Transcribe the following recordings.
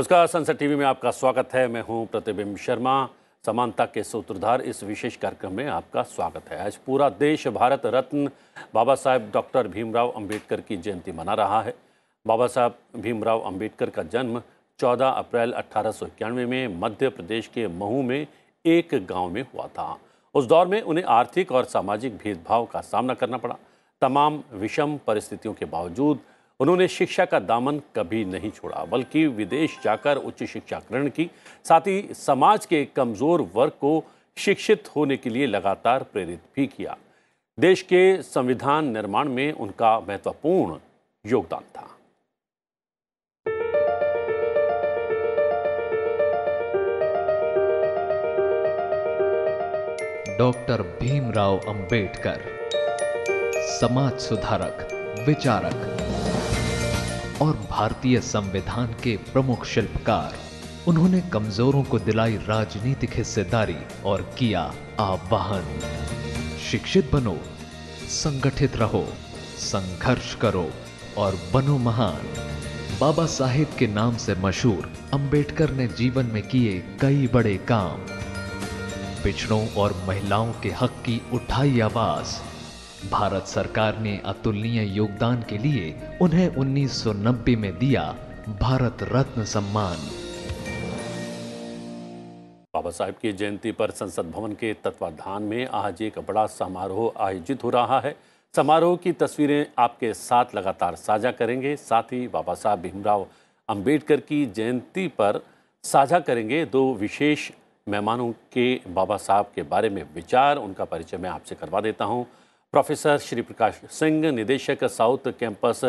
नमस्कार संसद टीवी में आपका स्वागत है मैं हूं प्रतिबिंब शर्मा समानता के सूत्रधार इस विशेष कार्यक्रम में आपका स्वागत है आज पूरा देश भारत रत्न बाबा साहेब डॉक्टर भीमराव अंबेडकर की जयंती मना रहा है बाबा साहब भीमराव अंबेडकर का जन्म 14 अप्रैल अट्ठारह में मध्य प्रदेश के महू में एक गांव में हुआ था उस दौर में उन्हें आर्थिक और सामाजिक भेदभाव का सामना करना पड़ा तमाम विषम परिस्थितियों के बावजूद उन्होंने शिक्षा का दामन कभी नहीं छोड़ा बल्कि विदेश जाकर उच्च शिक्षा ग्रहण की साथ ही समाज के कमज़ोर वर्ग को शिक्षित होने के लिए लगातार प्रेरित भी किया देश के संविधान निर्माण में उनका महत्वपूर्ण योगदान था डॉक्टर भीमराव अंबेडकर समाज सुधारक विचारक और भारतीय संविधान के प्रमुख शिल्पकार उन्होंने कमजोरों को दिलाई राजनीतिक हिस्सेदारी और किया आह्वान शिक्षित बनो संगठित रहो संघर्ष करो और बनो महान बाबा साहेब के नाम से मशहूर अंबेडकर ने जीवन में किए कई बड़े काम पिछड़ों और महिलाओं के हक की उठाई आवाज़ भारत सरकार ने अतुलनीय योगदान के लिए उन्हें 1990 में दिया भारत रत्न सम्मान बाबा साहेब की जयंती पर संसद भवन के तत्वाधान में आज एक बड़ा समारोह आयोजित हो रहा है समारोह की तस्वीरें आपके साथ लगातार साझा करेंगे साथ ही बाबा साहब भीमराव अंबेडकर की जयंती पर साझा करेंगे दो विशेष मेहमानों के बाबा साहब के बारे में विचार उनका परिचय मैं आपसे करवा देता हूं प्रोफेसर श्री प्रकाश सिंह निदेशक साउथ कैंपस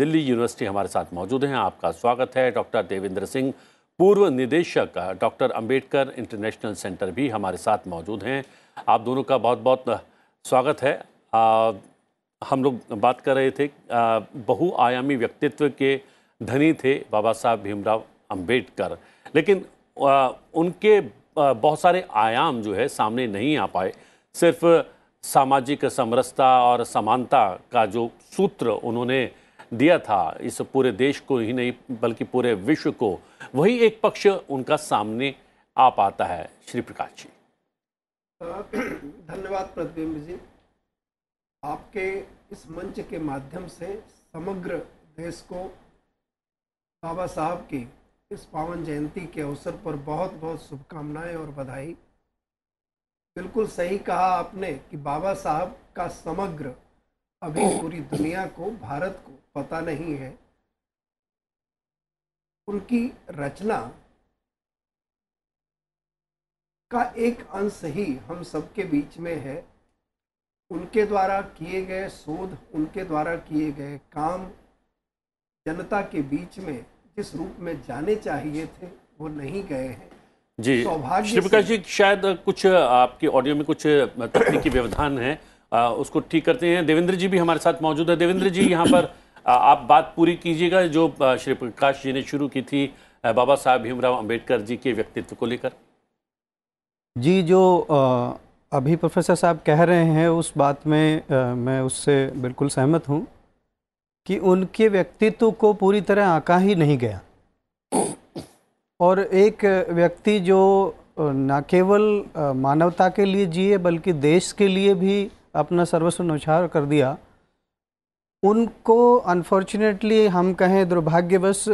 दिल्ली यूनिवर्सिटी हमारे साथ मौजूद हैं आपका स्वागत है डॉक्टर देवेंद्र सिंह पूर्व निदेशक डॉक्टर अंबेडकर इंटरनेशनल सेंटर भी हमारे साथ मौजूद हैं आप दोनों का बहुत बहुत स्वागत है आ, हम लोग बात कर रहे थे बहुआयामी व्यक्तित्व के धनी थे बाबा साहब भीमराव अंबेडकर लेकिन आ, उनके बहुत सारे आयाम जो है सामने नहीं आ पाए सिर्फ सामाजिक समरसता और समानता का जो सूत्र उन्होंने दिया था इस पूरे देश को ही नहीं बल्कि पूरे विश्व को वही एक पक्ष उनका सामने आ पाता है श्री प्रकाश जी धन्यवाद प्रतिबिंब जी आपके इस मंच के माध्यम से समग्र देश को बाबा साहब की इस पावन जयंती के अवसर पर बहुत बहुत शुभकामनाएं और बधाई बिल्कुल सही कहा आपने कि बाबा साहब का समग्र अभी पूरी दुनिया को भारत को पता नहीं है उनकी रचना का एक अंश ही हम सबके बीच में है उनके द्वारा किए गए शोध उनके द्वारा किए गए काम जनता के बीच में जिस रूप में जाने चाहिए थे वो नहीं गए हैं जी श्री प्रकाश जी शायद कुछ आपके ऑडियो में कुछ तकनीकी व्यवधान है आ, उसको ठीक करते हैं देवेंद्र जी भी हमारे साथ मौजूद है देवेंद्र जी यहाँ पर आ, आप बात पूरी कीजिएगा जो श्री प्रकाश जी ने शुरू की थी बाबा साहब भीमराव अंबेडकर जी के व्यक्तित्व को लेकर जी जो अभी प्रोफेसर साहब कह रहे हैं उस बात में मैं उससे बिल्कुल सहमत हूँ कि उनके व्यक्तित्व को पूरी तरह आका ही नहीं गया और एक व्यक्ति जो न केवल मानवता के लिए जिए बल्कि देश के लिए भी अपना सर्वस्व नौछार कर दिया उनको अनफॉर्चुनेटली हम कहें दुर्भाग्यवश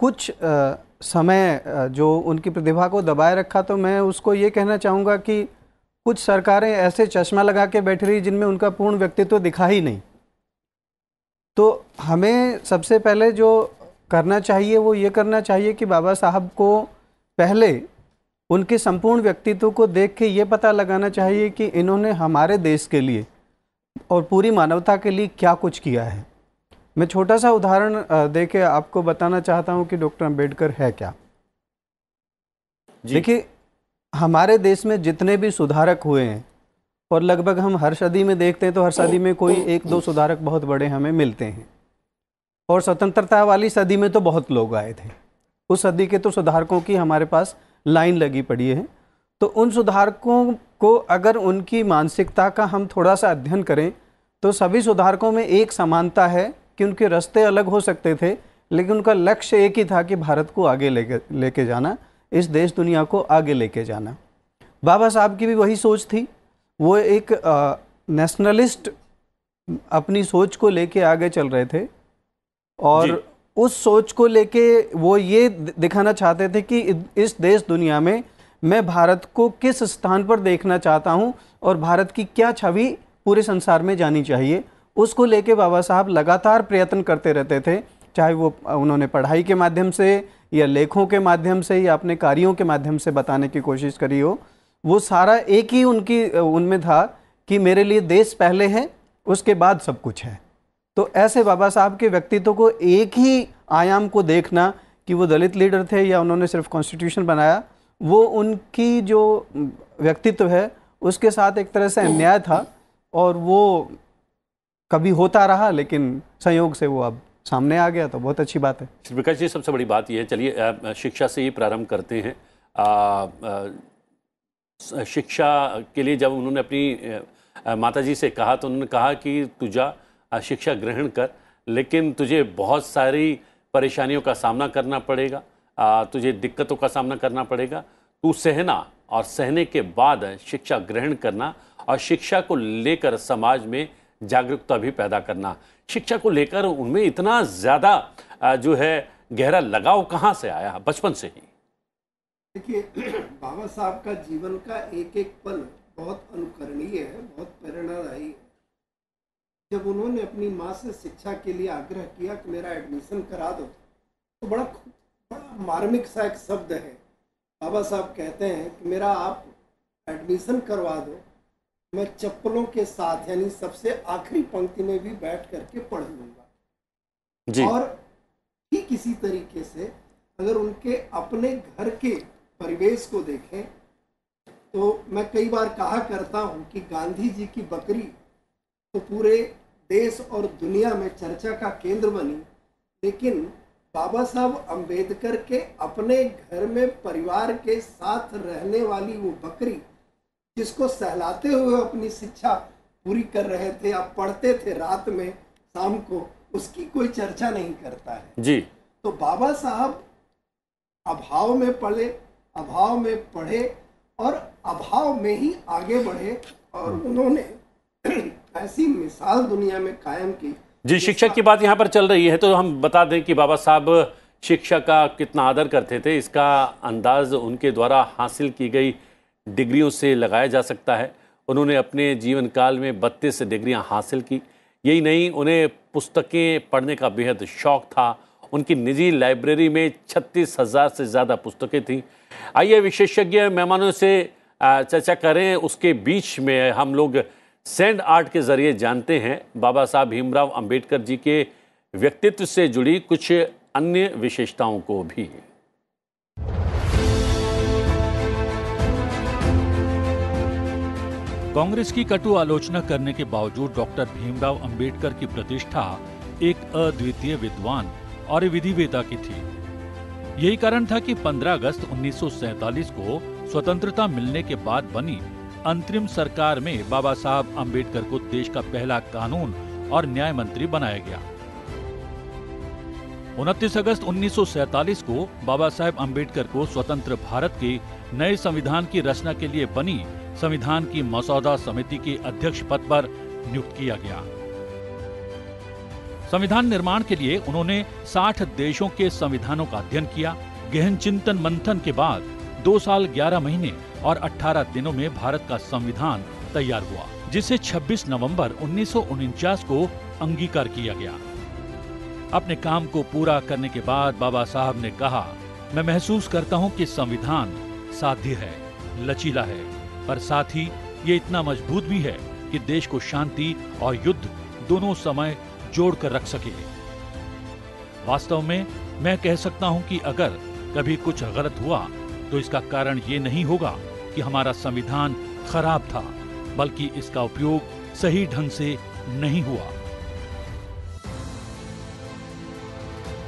कुछ आ, समय जो उनकी प्रतिभा को दबाए रखा तो मैं उसको ये कहना चाहूँगा कि कुछ सरकारें ऐसे चश्मा लगा के बैठी रही जिनमें उनका पूर्ण व्यक्तित्व दिखा ही नहीं तो हमें सबसे पहले जो करना चाहिए वो ये करना चाहिए कि बाबा साहब को पहले उनके संपूर्ण व्यक्तित्व को देख के ये पता लगाना चाहिए कि इन्होंने हमारे देश के लिए और पूरी मानवता के लिए क्या कुछ किया है मैं छोटा सा उदाहरण दे के आपको बताना चाहता हूँ कि डॉक्टर अम्बेडकर है क्या देखिए हमारे देश में जितने भी सुधारक हुए हैं और लगभग हम हर सदी में देखते हैं तो हर सदी में कोई एक दो सुधारक बहुत बड़े हमें मिलते हैं और स्वतंत्रता वाली सदी में तो बहुत लोग आए थे उस सदी के तो सुधारकों की हमारे पास लाइन लगी पड़ी है तो उन सुधारकों को अगर उनकी मानसिकता का हम थोड़ा सा अध्ययन करें तो सभी सुधारकों में एक समानता है कि उनके रास्ते अलग हो सकते थे लेकिन उनका लक्ष्य एक ही था कि भारत को आगे लेके लेके जाना इस देश दुनिया को आगे लेके जाना बाबा साहब की भी वही सोच थी वो एक नेशनलिस्ट अपनी सोच को लेके आगे चल रहे थे और उस सोच को लेके वो ये दिखाना चाहते थे कि इस देश दुनिया में मैं भारत को किस स्थान पर देखना चाहता हूँ और भारत की क्या छवि पूरे संसार में जानी चाहिए उसको लेके बाबा साहब लगातार प्रयत्न करते रहते थे चाहे वो उन्होंने पढ़ाई के माध्यम से या लेखों के माध्यम से या अपने कार्यों के माध्यम से बताने की कोशिश करी हो वो सारा एक ही उनकी उनमें था कि मेरे लिए देश पहले है उसके बाद सब कुछ है तो ऐसे बाबा साहब के व्यक्तित्व को एक ही आयाम को देखना कि वो दलित लीडर थे या उन्होंने सिर्फ कॉन्स्टिट्यूशन बनाया वो उनकी जो व्यक्तित्व है उसके साथ एक तरह से अन्याय था और वो कभी होता रहा लेकिन संयोग से वो अब सामने आ गया तो बहुत अच्छी बात है श्री प्रकाश जी सबसे बड़ी बात यह है चलिए शिक्षा से ही प्रारंभ करते हैं आ, आ, शिक्षा के लिए जब उन्होंने अपनी माता जी से कहा तो उन्होंने कहा कि तुझा शिक्षा ग्रहण कर लेकिन तुझे बहुत सारी परेशानियों का सामना करना पड़ेगा तुझे दिक्कतों का सामना करना पड़ेगा तू सहना और सहने के बाद शिक्षा ग्रहण करना और शिक्षा को लेकर समाज में जागरूकता भी पैदा करना शिक्षा को लेकर उनमें इतना ज़्यादा जो है गहरा लगाव कहाँ से आया बचपन से ही देखिए बाबा साहब का जीवन का एक एक पल बहुत अनुकरणीय है बहुत प्रेरणादायी है जब उन्होंने अपनी माँ से शिक्षा के लिए आग्रह किया कि मेरा एडमिशन करा दो तो बड़ा बड़ा मार्मिक सा एक शब्द है बाबा साहब कहते हैं कि मेरा आप एडमिशन करवा दो मैं चप्पलों के साथ यानी सबसे आखिरी पंक्ति में भी बैठ करके पढ़ लूँगा जी। और ही किसी तरीके से अगर उनके अपने घर के परिवेश को देखें तो मैं कई बार कहा करता हूँ कि गांधी जी की बकरी तो पूरे देश और दुनिया में चर्चा का केंद्र बनी लेकिन बाबा साहब अंबेडकर के अपने घर में परिवार के साथ रहने वाली वो बकरी जिसको सहलाते हुए अपनी शिक्षा पूरी कर रहे थे आप पढ़ते थे रात में शाम को उसकी कोई चर्चा नहीं करता है जी तो बाबा साहब अभाव में पले अभाव में पढ़े और अभाव में ही आगे बढ़े और हम्म। उन्होंने ऐसी मिसाल दुनिया में कायम की जी शिक्षक की बात यहाँ पर चल रही है तो हम बता दें कि बाबा साहब शिक्षा का कितना आदर करते थे इसका अंदाज उनके द्वारा हासिल की गई डिग्रियों से लगाया जा सकता है उन्होंने अपने जीवन काल में बत्तीस डिग्रियां हासिल की यही नहीं उन्हें पुस्तकें पढ़ने का बेहद शौक़ था उनकी निजी लाइब्रेरी में छत्तीस हज़ार से ज़्यादा पुस्तकें थीं आइए विशेषज्ञ मेहमानों से चर्चा करें उसके बीच में हम लोग सेंड आर्ट के जरिए जानते हैं बाबा साहब भीमराव अंबेडकर जी के व्यक्तित्व से जुड़ी कुछ अन्य विशेषताओं को भी कांग्रेस की कटु आलोचना करने के बावजूद डॉक्टर भीमराव अंबेडकर की प्रतिष्ठा एक अद्वितीय विद्वान और विधिवेता की थी यही कारण था कि 15 अगस्त उन्नीस को स्वतंत्रता मिलने के बाद बनी अंतरिम सरकार में बाबा साहब अंबेडकर को देश का पहला कानून और न्याय मंत्री बनाया गया उनतीस अगस्त 1947 को बाबा साहेब अम्बेडकर को स्वतंत्र भारत के नए संविधान की रचना के लिए बनी संविधान की मसौदा समिति के अध्यक्ष पद पर नियुक्त किया गया संविधान निर्माण के लिए उन्होंने 60 देशों के संविधानों का अध्ययन किया गहन चिंतन मंथन के बाद दो साल ग्यारह महीने और 18 दिनों में भारत का संविधान तैयार हुआ जिसे 26 नवंबर उन्नीस को अंगीकार किया गया अपने काम को पूरा करने के बाद बाबा साहब ने कहा मैं महसूस करता हूं कि संविधान साध्य है लचीला है पर साथ ही ये इतना मजबूत भी है कि देश को शांति और युद्ध दोनों समय जोड़कर रख सके वास्तव में मैं कह सकता हूं कि अगर कभी कुछ गलत हुआ तो इसका कारण ये नहीं होगा कि हमारा संविधान खराब था बल्कि इसका उपयोग सही ढंग से नहीं हुआ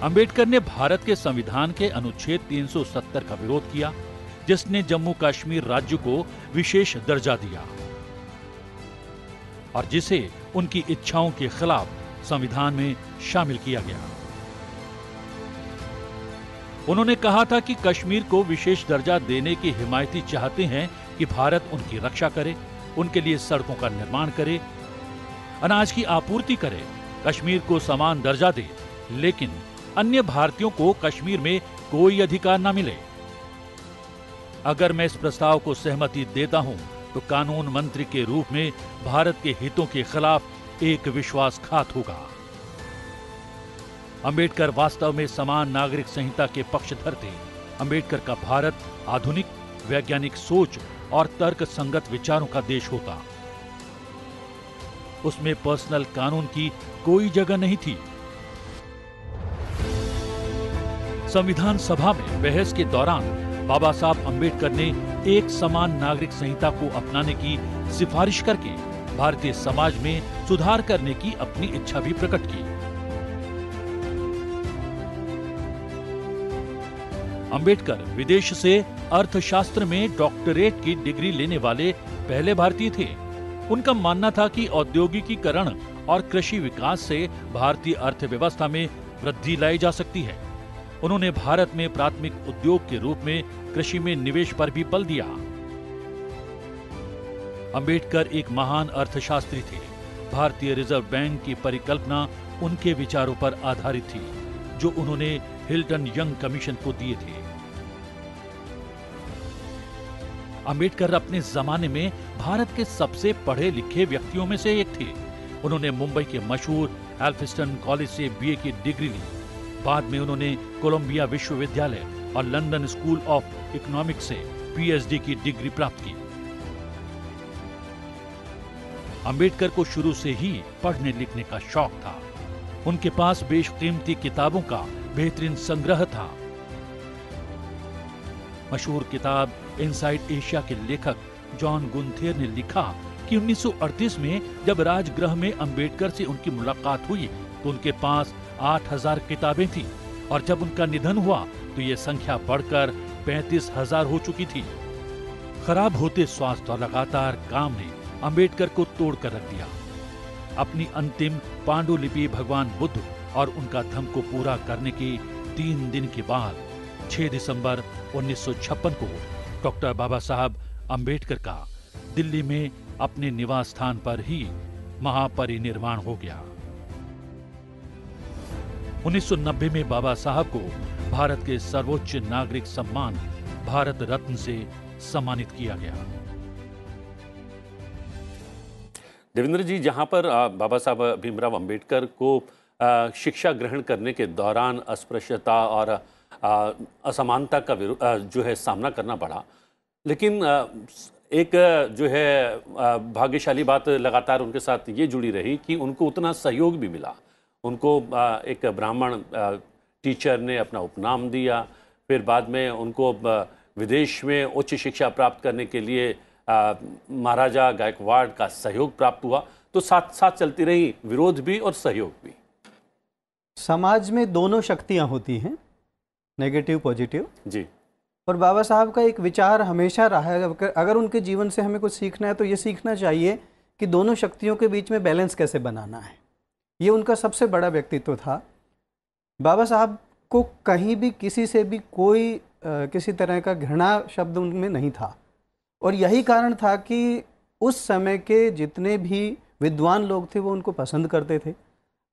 अंबेडकर ने भारत के संविधान के अनुच्छेद 370 का विरोध किया जिसने जम्मू कश्मीर राज्य को विशेष दर्जा दिया और जिसे उनकी इच्छाओं के खिलाफ संविधान में शामिल किया गया उन्होंने कहा था कि कश्मीर को विशेष दर्जा देने की हिमायती चाहते हैं कि भारत उनकी रक्षा करे उनके लिए सड़कों का निर्माण करे अनाज की आपूर्ति करे कश्मीर को समान दर्जा दे लेकिन अन्य भारतीयों को कश्मीर में कोई अधिकार न मिले अगर मैं इस प्रस्ताव को सहमति देता हूं तो कानून मंत्री के रूप में भारत के हितों के खिलाफ एक विश्वासघात होगा अंबेडकर वास्तव में समान नागरिक संहिता के पक्षधर थे अंबेडकर का भारत आधुनिक वैज्ञानिक सोच और तर्क संगत विचारों का देश होता उसमें पर्सनल कानून की कोई जगह नहीं थी संविधान सभा में बहस के दौरान बाबा साहब अंबेडकर ने एक समान नागरिक संहिता को अपनाने की सिफारिश करके भारतीय समाज में सुधार करने की अपनी इच्छा भी प्रकट की अंबेडकर विदेश से अर्थशास्त्र में डॉक्टरेट की डिग्री लेने वाले पहले भारतीय थे उनका मानना था कि औद्योगिकीकरण और कृषि विकास से भारतीय अर्थव्यवस्था में वृद्धि लाई जा सकती है उन्होंने भारत में प्राथमिक उद्योग के रूप में कृषि में निवेश पर भी बल दिया अंबेडकर एक महान अर्थशास्त्री थे भारतीय रिजर्व बैंक की परिकल्पना उनके विचारों पर आधारित थी जो उन्होंने हिल्टन यंग कमीशन को दिए थे अम्बेडकर अपने जमाने में भारत के सबसे पढ़े लिखे व्यक्तियों में से एक थे उन्होंने मुंबई के मशहूर एल्फिस्टन कॉलेज से बीए की डिग्री ली बाद में उन्होंने कोलंबिया विश्वविद्यालय और लंदन स्कूल ऑफ इकोनॉमिक्स से पीएचडी की डिग्री प्राप्त की अंबेडकर को शुरू से ही पढ़ने लिखने का शौक था उनके पास बेशकीमती किताबों का बेहतरीन संग्रह था मशहूर किताब इनसाइड एशिया के लेखक जॉन गुंथेर ने लिखा कि 1938 में जब राजगृह में अंबेडकर से उनकी मुलाकात हुई तो उनके पास 8000 किताबें थी और जब उनका निधन हुआ तो ये संख्या बढ़कर पैंतीस हजार हो चुकी थी खराब होते स्वास्थ्य और लगातार काम ने अंबेडकर को तोड़कर रख दिया अपनी अंतिम पांडुलिपि भगवान बुद्ध और उनका धम को पूरा करने के तीन दिन के बाद 6 दिसंबर उन्नीस को डॉक्टर बाबा साहब अंबेडकर का दिल्ली में अपने निवास स्थान पर ही महापरिनिर्वाण हो गया 1990 में बाबा साहब को भारत के सर्वोच्च नागरिक सम्मान भारत रत्न से सम्मानित किया गया देवेंद्र जी जहां पर बाबा साहब भीमराव अंबेडकर को शिक्षा ग्रहण करने के दौरान अस्पृश्यता और असमानता का जो है सामना करना पड़ा लेकिन एक जो है भाग्यशाली बात लगातार उनके साथ ये जुड़ी रही कि उनको उतना सहयोग भी मिला उनको एक ब्राह्मण टीचर ने अपना उपनाम दिया फिर बाद में उनको विदेश में उच्च शिक्षा प्राप्त करने के लिए महाराजा गायकवाड़ का सहयोग प्राप्त हुआ तो साथ साथ चलती रही विरोध भी और सहयोग भी समाज में दोनों शक्तियां होती हैं नेगेटिव पॉजिटिव जी और बाबा साहब का एक विचार हमेशा रहा है अगर उनके जीवन से हमें कुछ सीखना है तो ये सीखना चाहिए कि दोनों शक्तियों के बीच में बैलेंस कैसे बनाना है ये उनका सबसे बड़ा व्यक्तित्व था बाबा साहब को कहीं भी किसी से भी कोई आ, किसी तरह का घृणा शब्द उनमें नहीं था और यही कारण था कि उस समय के जितने भी विद्वान लोग थे वो उनको पसंद करते थे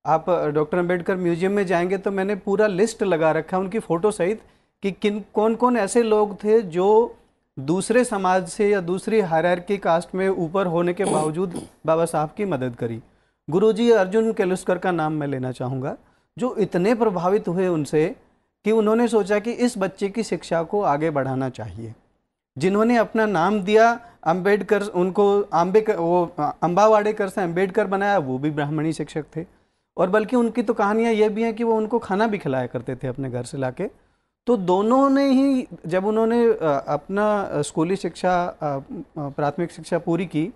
आप डॉक्टर अंबेडकर म्यूजियम में जाएंगे तो मैंने पूरा लिस्ट लगा रखा है उनकी फ़ोटो सहित कि किन कौन कौन ऐसे लोग थे जो दूसरे समाज से या दूसरी हायरार्की कास्ट में ऊपर होने के बावजूद बाबा साहब की मदद करी गुरुजी अर्जुन केलुस्कर का नाम मैं लेना चाहूँगा जो इतने प्रभावित हुए उनसे कि उन्होंने सोचा कि इस बच्चे की शिक्षा को आगे बढ़ाना चाहिए जिन्होंने अपना नाम दिया अम्बेडकर उनको अम्बेकर वो अम्बावाड़ेकर से अम्बेडकर बनाया वो भी ब्राह्मणी शिक्षक थे और बल्कि उनकी तो कहानियाँ यह भी हैं कि वो उनको खाना भी खिलाया करते थे अपने घर से लाके तो दोनों ने ही जब उन्होंने अपना स्कूली शिक्षा प्राथमिक शिक्षा पूरी की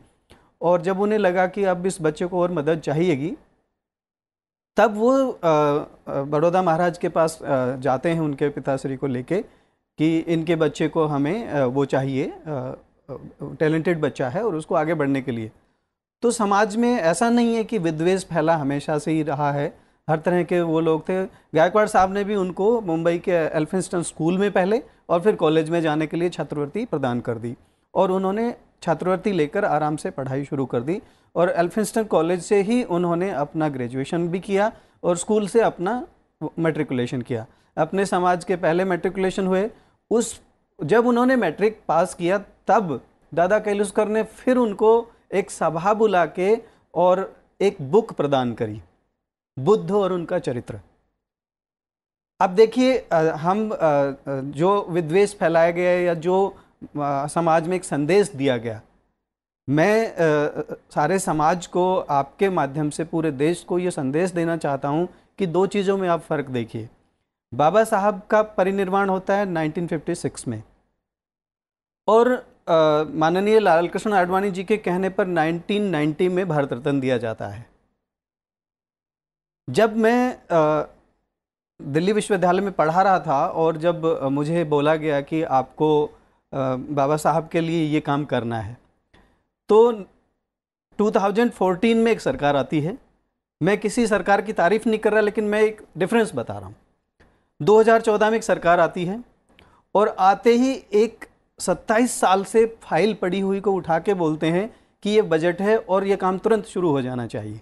और जब उन्हें लगा कि अब इस बच्चे को और मदद चाहिएगी तब वो बड़ौदा महाराज के पास जाते हैं उनके पिताश्री को लेके कि इनके बच्चे को हमें वो चाहिए टैलेंटेड बच्चा है और उसको आगे बढ़ने के लिए तो समाज में ऐसा नहीं है कि विद्वेष फैला हमेशा से ही रहा है हर तरह के वो लोग थे गायकवाड़ साहब ने भी उनको मुंबई के एल्फिंस्टन स्कूल में पहले और फिर कॉलेज में जाने के लिए छात्रवृत्ति प्रदान कर दी और उन्होंने छात्रवृत्ति लेकर आराम से पढ़ाई शुरू कर दी और एल्फिंस्टन कॉलेज से ही उन्होंने अपना ग्रेजुएशन भी किया और स्कूल से अपना मेट्रिकुलेशन किया अपने समाज के पहले मेट्रिकुलेशन हुए उस जब उन्होंने मैट्रिक पास किया तब दादा कैलुस्कर ने फिर उनको एक सभा बुला के और एक बुक प्रदान करी बुद्ध और उनका चरित्र अब देखिए हम जो विद्वेष फैलाया गया या जो समाज में एक संदेश दिया गया मैं आ, सारे समाज को आपके माध्यम से पूरे देश को ये संदेश देना चाहता हूँ कि दो चीज़ों में आप फ़र्क देखिए बाबा साहब का परिनिर्वाण होता है 1956 में और माननीय लाल कृष्ण आडवाणी जी के कहने पर 1990 में भारत रत्न दिया जाता है जब मैं आ, दिल्ली विश्वविद्यालय में पढ़ा रहा था और जब मुझे बोला गया कि आपको बाबा साहब के लिए ये काम करना है तो 2014 में एक सरकार आती है मैं किसी सरकार की तारीफ नहीं कर रहा लेकिन मैं एक डिफरेंस बता रहा हूँ 2014 में एक सरकार आती है और आते ही एक सत्ताईस साल से फाइल पड़ी हुई को उठा के बोलते हैं कि ये बजट है और ये काम तुरंत शुरू हो जाना चाहिए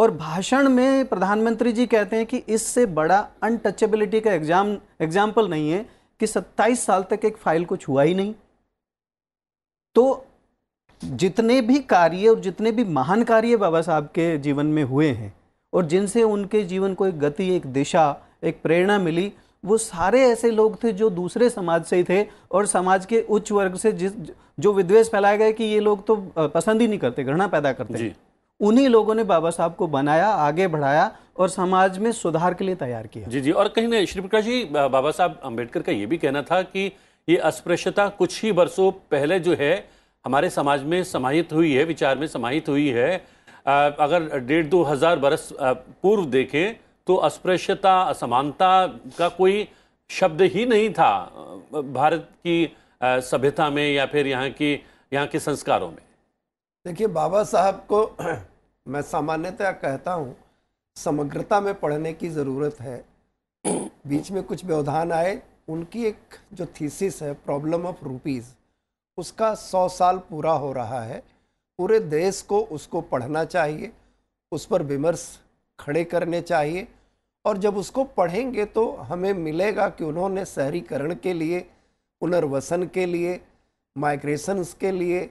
और भाषण में प्रधानमंत्री जी कहते हैं कि इससे बड़ा अनटचेबिलिटी का एग्जाम एग्जाम्पल नहीं है कि सत्ताईस साल तक एक फाइल को छुआ ही नहीं तो जितने भी कार्य और जितने भी महान कार्य बाबा साहब के जीवन में हुए हैं और जिनसे उनके जीवन को एक गति एक दिशा एक प्रेरणा मिली वो सारे ऐसे लोग थे जो दूसरे समाज से ही थे और समाज के उच्च वर्ग से जिस जो विद्वेष फैलाया गया कि ये लोग तो पसंद ही नहीं करते घृणा पैदा करते हैं उन्हीं लोगों ने बाबा साहब को बनाया आगे बढ़ाया और समाज में सुधार के लिए तैयार किया जी जी और कहीं ना श्री प्रकाश जी बाबा साहब अम्बेडकर का ये भी कहना था कि ये अस्पृश्यता कुछ ही वर्षों पहले जो है हमारे समाज में समाहित हुई है विचार में समाहित हुई है अगर डेढ़ दो हज़ार बरस पूर्व देखें तो अस्पृश्यता असमानता का कोई शब्द ही नहीं था भारत की सभ्यता में या फिर यहाँ की यहाँ के संस्कारों में देखिए बाबा साहब को मैं सामान्यतः कहता हूँ समग्रता में पढ़ने की ज़रूरत है बीच में कुछ व्यवधान आए उनकी एक जो थीसिस है प्रॉब्लम ऑफ रूपीज़ उसका सौ साल पूरा हो रहा है पूरे देश को उसको पढ़ना चाहिए उस पर विमर्श खड़े करने चाहिए और जब उसको पढ़ेंगे तो हमें मिलेगा कि उन्होंने शहरीकरण के लिए पुनर्वसन के लिए माइग्रेशंस के लिए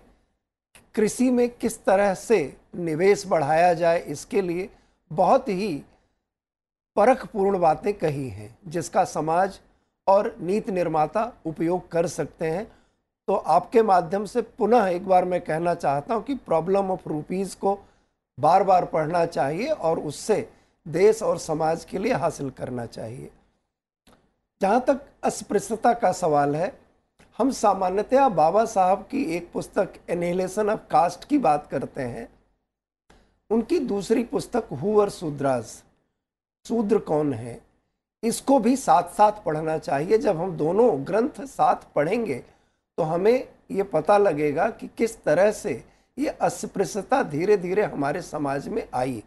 कृषि में किस तरह से निवेश बढ़ाया जाए इसके लिए बहुत ही परखपूर्ण बातें कही हैं जिसका समाज और नीति निर्माता उपयोग कर सकते हैं तो आपके माध्यम से पुनः एक बार मैं कहना चाहता हूँ कि प्रॉब्लम ऑफ रूपीज़ को बार बार पढ़ना चाहिए और उससे देश और समाज के लिए हासिल करना चाहिए जहाँ तक अस्पृश्यता का सवाल है हम सामान्यतया बाबा साहब की एक पुस्तक एनिहिलेशन ऑफ कास्ट की बात करते हैं उनकी दूसरी पुस्तक हुवर सूद्रास शूद्र कौन है इसको भी साथ साथ पढ़ना चाहिए जब हम दोनों ग्रंथ साथ पढ़ेंगे तो हमें ये पता लगेगा कि किस तरह से ये अस्पृश्यता धीरे धीरे हमारे समाज में आई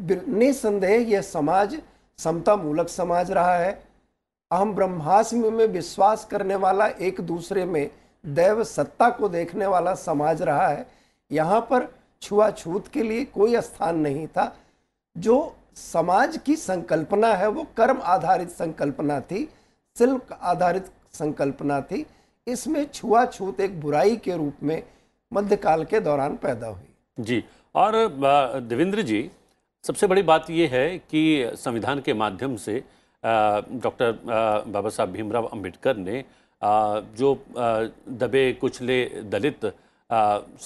निसंदेह यह समाज समता मूलक समाज रहा है अहम ब्रह्मास्म में विश्वास करने वाला एक दूसरे में दैव सत्ता को देखने वाला समाज रहा है यहाँ पर छुआछूत के लिए कोई स्थान नहीं था जो समाज की संकल्पना है वो कर्म आधारित संकल्पना थी शिल्प आधारित संकल्पना थी इसमें छुआछूत एक बुराई के रूप में मध्यकाल के दौरान पैदा हुई जी और देवेंद्र जी सबसे बड़ी बात यह है कि संविधान के माध्यम से डॉक्टर बाबा साहब भीमराव अंबेडकर ने जो दबे कुचले दलित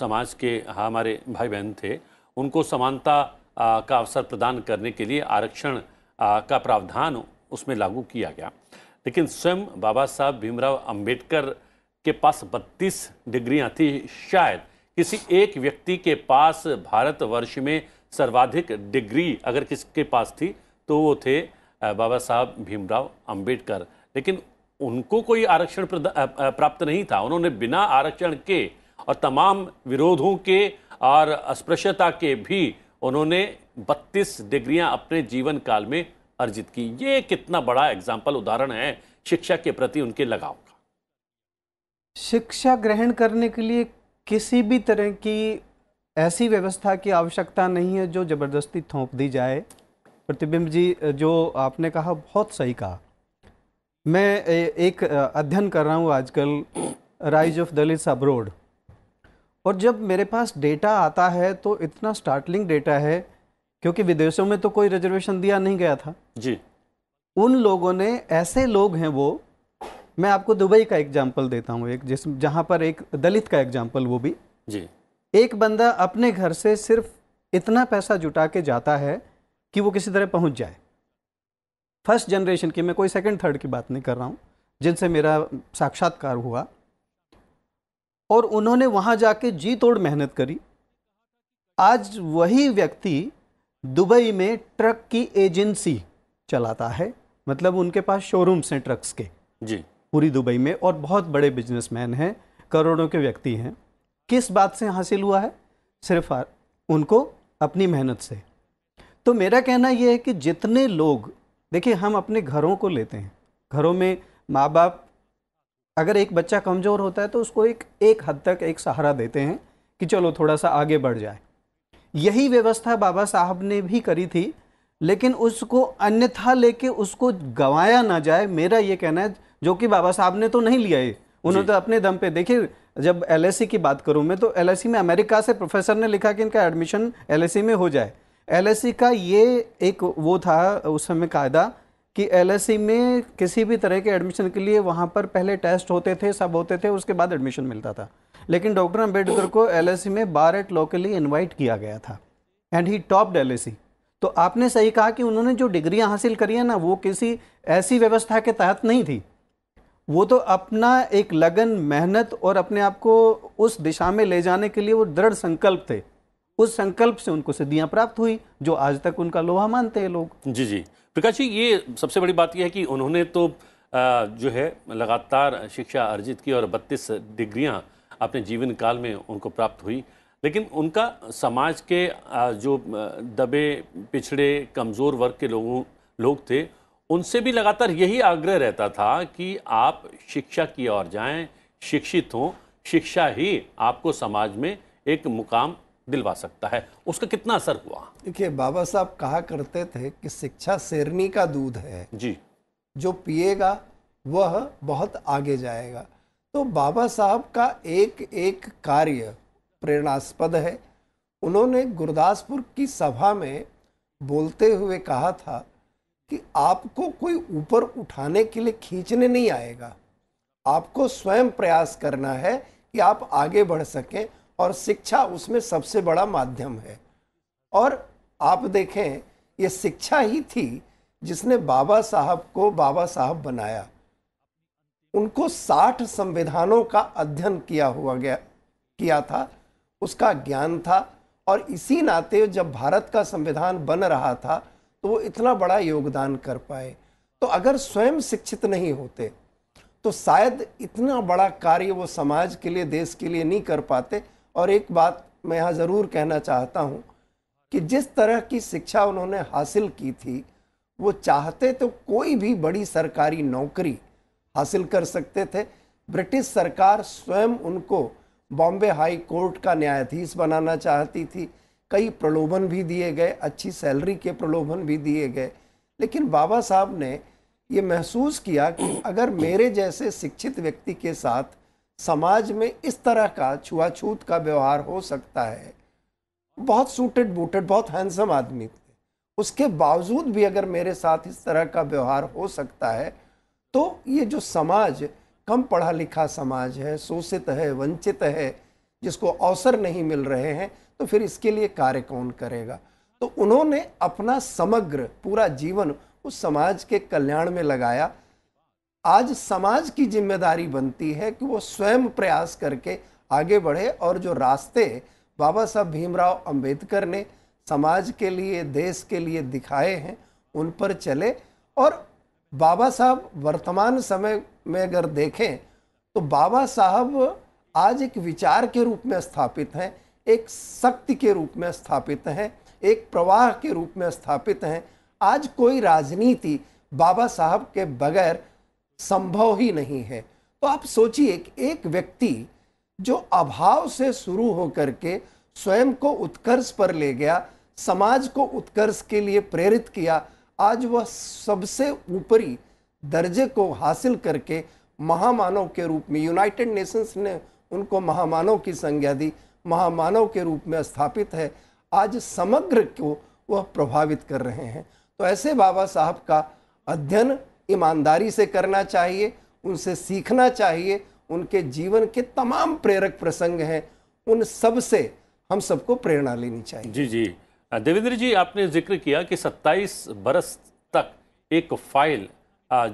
समाज के हमारे भाई बहन थे उनको समानता का अवसर प्रदान करने के लिए आरक्षण का प्रावधान उसमें लागू किया गया लेकिन स्वयं बाबा साहब भीमराव अंबेडकर के पास 32 डिग्रियां थी शायद किसी एक व्यक्ति के पास भारतवर्ष में सर्वाधिक डिग्री अगर किसके पास थी तो वो थे बाबा साहब भीमराव अंबेडकर लेकिन उनको कोई आरक्षण प्राप्त नहीं था उन्होंने बिना आरक्षण के और तमाम विरोधों के और अस्पृश्यता के भी उन्होंने 32 डिग्रियां अपने जीवन काल में अर्जित की ये कितना बड़ा एग्जाम्पल उदाहरण है शिक्षा के प्रति उनके लगाव शिक्षा ग्रहण करने के लिए किसी भी तरह की ऐसी व्यवस्था की आवश्यकता नहीं है जो ज़बरदस्ती थोप दी जाए प्रतिबिंब जी जो आपने कहा बहुत सही कहा मैं एक अध्ययन कर रहा हूँ आजकल राइज ऑफ दलित अब्रोड और जब मेरे पास डेटा आता है तो इतना स्टार्टलिंग डेटा है क्योंकि विदेशों में तो कोई रिजर्वेशन दिया नहीं गया था जी उन लोगों ने ऐसे लोग हैं वो मैं आपको दुबई का एग्जाम्पल देता हूँ एक जिस जहाँ पर एक दलित का एग्जाम्पल वो भी जी एक बंदा अपने घर से सिर्फ इतना पैसा जुटा के जाता है कि वो किसी तरह पहुँच जाए फर्स्ट जनरेशन की मैं कोई सेकंड थर्ड की बात नहीं कर रहा हूँ जिनसे मेरा साक्षात्कार हुआ और उन्होंने वहाँ जाके जी तोड़ मेहनत करी आज वही व्यक्ति दुबई में ट्रक की एजेंसी चलाता है मतलब उनके पास शोरूम्स हैं ट्रक्स के जी पूरी दुबई में और बहुत बड़े बिजनेसमैन हैं करोड़ों के व्यक्ति हैं किस बात से हासिल हुआ है सिर्फ उनको अपनी मेहनत से तो मेरा कहना यह है कि जितने लोग देखिए हम अपने घरों को लेते हैं घरों में माँ बाप अगर एक बच्चा कमज़ोर होता है तो उसको एक एक हद तक एक सहारा देते हैं कि चलो थोड़ा सा आगे बढ़ जाए यही व्यवस्था बाबा साहब ने भी करी थी लेकिन उसको अन्यथा लेके उसको गंवाया ना जाए मेरा ये कहना है जो कि बाबा साहब ने तो नहीं लिया है उन्होंने तो अपने दम पे देखिए जब एल e की बात करूँ मैं तो एल e में अमेरिका से प्रोफेसर ने लिखा कि इनका एडमिशन एल e में हो जाए एल का ये एक वो था उस समय कायदा कि एल में किसी भी तरह के एडमिशन के लिए वहाँ पर पहले टेस्ट होते थे सब होते थे उसके बाद एडमिशन मिलता था लेकिन डॉक्टर अम्बेडकर को एल में एट लॉ के लिए इन्वाइट किया गया था एंड ही टॉप एल तो आपने सही कहा कि उन्होंने जो डिग्रियाँ हासिल करी हैं ना वो किसी ऐसी व्यवस्था के तहत नहीं थी वो तो अपना एक लगन मेहनत और अपने आप को उस दिशा में ले जाने के लिए वो दृढ़ संकल्प थे उस संकल्प से उनको सिद्धियां प्राप्त हुई जो आज तक उनका लोहा मानते हैं लोग जी जी प्रकाश जी ये सबसे बड़ी बात यह है कि उन्होंने तो जो है लगातार शिक्षा अर्जित की और बत्तीस डिग्रियां अपने जीवन काल में उनको प्राप्त हुई लेकिन उनका समाज के जो दबे पिछड़े कमज़ोर वर्ग के लोगों लोग थे उनसे भी लगातार यही आग्रह रहता था कि आप शिक्षा की ओर जाएं शिक्षित हों शिक्षा ही आपको समाज में एक मुकाम दिलवा सकता है उसका कितना असर हुआ देखिए बाबा साहब कहा करते थे कि शिक्षा शेरनी का दूध है जी जो पिएगा वह बहुत आगे जाएगा तो बाबा साहब का एक एक कार्य प्रेरणास्पद है उन्होंने गुरदासपुर की सभा में बोलते हुए कहा था कि आपको कोई ऊपर उठाने के लिए खींचने नहीं आएगा आपको स्वयं प्रयास करना है कि आप आगे बढ़ सकें और शिक्षा उसमें सबसे बड़ा माध्यम है और आप देखें ये शिक्षा ही थी जिसने बाबा साहब को बाबा साहब बनाया उनको साठ संविधानों का अध्ययन किया हुआ गया किया था उसका ज्ञान था और इसी नाते जब भारत का संविधान बन रहा था वो इतना बड़ा योगदान कर पाए तो अगर स्वयं शिक्षित नहीं होते तो शायद इतना बड़ा कार्य वो समाज के लिए देश के लिए नहीं कर पाते और एक बात मैं यहाँ ज़रूर कहना चाहता हूँ कि जिस तरह की शिक्षा उन्होंने हासिल की थी वो चाहते तो कोई भी बड़ी सरकारी नौकरी हासिल कर सकते थे ब्रिटिश सरकार स्वयं उनको बॉम्बे हाई कोर्ट का न्यायाधीश बनाना चाहती थी कई प्रलोभन भी दिए गए अच्छी सैलरी के प्रलोभन भी दिए गए लेकिन बाबा साहब ने ये महसूस किया कि अगर मेरे जैसे शिक्षित व्यक्ति के साथ समाज में इस तरह का छुआछूत का व्यवहार हो सकता है बहुत सूटेड बूटेड बहुत हैंडसम आदमी थे उसके बावजूद भी अगर मेरे साथ इस तरह का व्यवहार हो सकता है तो ये जो समाज कम पढ़ा लिखा समाज है शोषित है वंचित है जिसको अवसर नहीं मिल रहे हैं तो फिर इसके लिए कार्य कौन करेगा तो उन्होंने अपना समग्र पूरा जीवन उस समाज के कल्याण में लगाया आज समाज की जिम्मेदारी बनती है कि वो स्वयं प्रयास करके आगे बढ़े और जो रास्ते बाबा साहब भीमराव अंबेडकर ने समाज के लिए देश के लिए दिखाए हैं उन पर चले और बाबा साहब वर्तमान समय में अगर देखें तो बाबा साहब आज एक विचार के रूप में स्थापित हैं एक शक्ति के रूप में स्थापित हैं एक प्रवाह के रूप में स्थापित हैं आज कोई राजनीति बाबा साहब के बगैर संभव ही नहीं है तो आप सोचिए एक व्यक्ति जो अभाव से शुरू होकर के स्वयं को उत्कर्ष पर ले गया समाज को उत्कर्ष के लिए प्रेरित किया आज वह सबसे ऊपरी दर्जे को हासिल करके महामानव के रूप में यूनाइटेड नेशंस ने उनको महामानव की संज्ञा दी महामानव के रूप में स्थापित है आज समग्र को वह प्रभावित कर रहे हैं तो ऐसे बाबा साहब का अध्ययन ईमानदारी से करना चाहिए उनसे सीखना चाहिए उनके जीवन के तमाम प्रेरक प्रसंग हैं उन सब से हम सबको प्रेरणा लेनी चाहिए जी जी देवेंद्र जी आपने जिक्र किया कि 27 बरस तक एक फाइल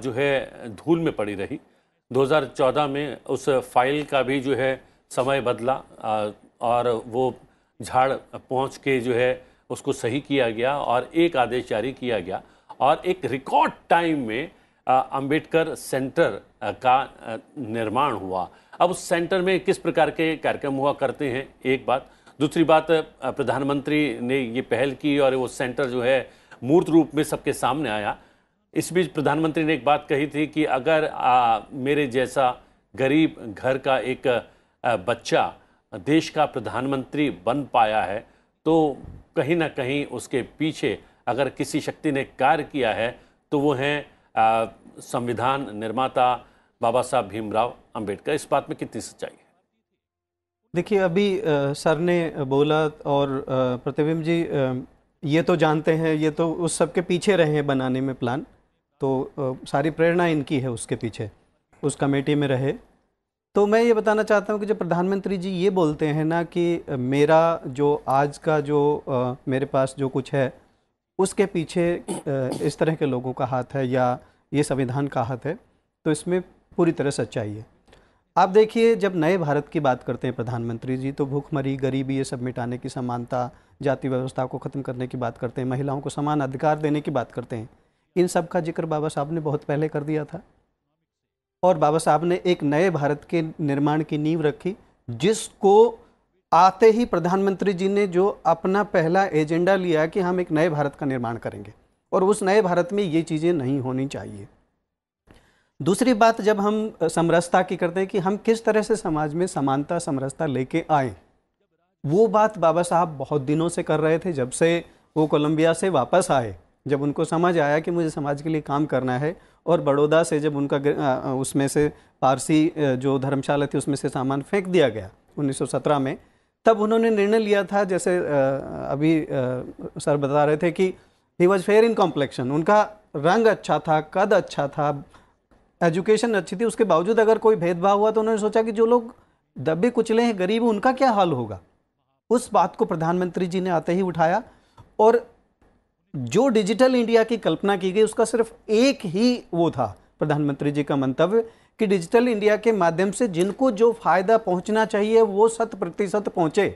जो है धूल में पड़ी रही 2014 में उस फाइल का भी जो है समय बदला और वो झाड़ पहुंच के जो है उसको सही किया गया और एक आदेश जारी किया गया और एक रिकॉर्ड टाइम में अंबेडकर सेंटर का निर्माण हुआ अब उस सेंटर में किस प्रकार के कार्यक्रम हुआ करते हैं एक बात दूसरी बात प्रधानमंत्री ने ये पहल की और वो सेंटर जो है मूर्त रूप में सबके सामने आया इस बीच प्रधानमंत्री ने एक बात कही थी कि अगर आ, मेरे जैसा गरीब घर का एक आ, बच्चा देश का प्रधानमंत्री बन पाया है तो कहीं ना कहीं उसके पीछे अगर किसी शक्ति ने कार्य किया है तो वो हैं संविधान निर्माता बाबा साहब भीमराव अंबेडकर इस बात में कितनी सच्चाई है देखिए अभी आ, सर ने बोला और प्रतिबिंब जी आ, ये तो जानते हैं ये तो उस सब के पीछे रहे हैं बनाने में प्लान तो आ, सारी प्रेरणा इनकी है उसके पीछे उस कमेटी में रहे तो मैं ये बताना चाहता हूँ कि जब प्रधानमंत्री जी ये बोलते हैं ना कि मेरा जो आज का जो आ, मेरे पास जो कुछ है उसके पीछे आ, इस तरह के लोगों का हाथ है या ये संविधान का हाथ है तो इसमें पूरी तरह सच्चाई है आप देखिए जब नए भारत की बात करते हैं प्रधानमंत्री जी तो भूखमरी गरीबी ये सब मिटाने की समानता जाति व्यवस्था को ख़त्म करने की बात करते हैं महिलाओं को समान अधिकार देने की बात करते हैं इन सब का जिक्र बाबा साहब ने बहुत पहले कर दिया था और बाबा साहब ने एक नए भारत के निर्माण की नींव रखी जिसको आते ही प्रधानमंत्री जी ने जो अपना पहला एजेंडा लिया कि हम एक नए भारत का निर्माण करेंगे और उस नए भारत में ये चीज़ें नहीं होनी चाहिए दूसरी बात जब हम समरसता की करते हैं कि हम किस तरह से समाज में समानता समरसता लेके आए वो बात बाबा साहब बहुत दिनों से कर रहे थे जब से वो कोलंबिया से वापस आए जब उनको समझ आया कि मुझे समाज के लिए काम करना है और बड़ौदा से जब उनका उसमें से पारसी जो धर्मशाला थी उसमें से सामान फेंक दिया गया 1917 में तब उन्होंने निर्णय लिया था जैसे अभी सर बता रहे थे कि he was fair in complexion उनका रंग अच्छा था कद अच्छा था एजुकेशन अच्छी थी उसके बावजूद अगर कोई भेदभाव हुआ तो उन्होंने सोचा कि जो लोग दबे कुचले हैं गरीब उनका क्या हाल होगा उस बात को प्रधानमंत्री जी ने आते ही उठाया और जो डिजिटल इंडिया की कल्पना की गई उसका सिर्फ एक ही वो था प्रधानमंत्री जी का मंतव्य कि डिजिटल इंडिया के माध्यम से जिनको जो फायदा पहुंचना चाहिए वो शत प्रतिशत पहुंचे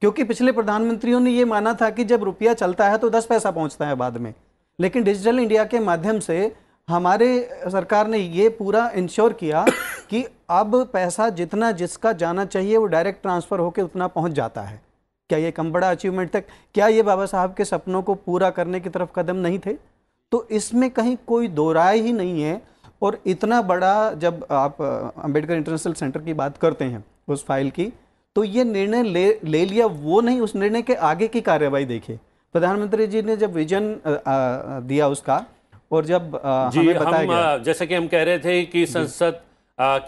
क्योंकि पिछले प्रधानमंत्रियों ने ये माना था कि जब रुपया चलता है तो दस पैसा पहुंचता है बाद में लेकिन डिजिटल इंडिया के माध्यम से हमारे सरकार ने ये पूरा इंश्योर किया कि अब पैसा जितना जिसका जाना चाहिए वो डायरेक्ट ट्रांसफ़र होकर उतना पहुंच जाता है क्या ये कम बड़ा अचीवमेंट था क्या ये बाबा साहब के सपनों को पूरा करने की तरफ कदम नहीं थे तो इसमें कहीं कोई दो राय ही नहीं है और इतना बड़ा जब आप अंबेडकर इंटरनेशनल सेंटर की बात करते हैं उस फाइल की तो ये निर्णय ले ले लिया वो नहीं उस निर्णय के आगे की कार्यवाही देखिए प्रधानमंत्री जी ने जब विजन दिया उसका और जब जी हमें बताया हम, गया। जैसे कि हम कह रहे थे कि संसद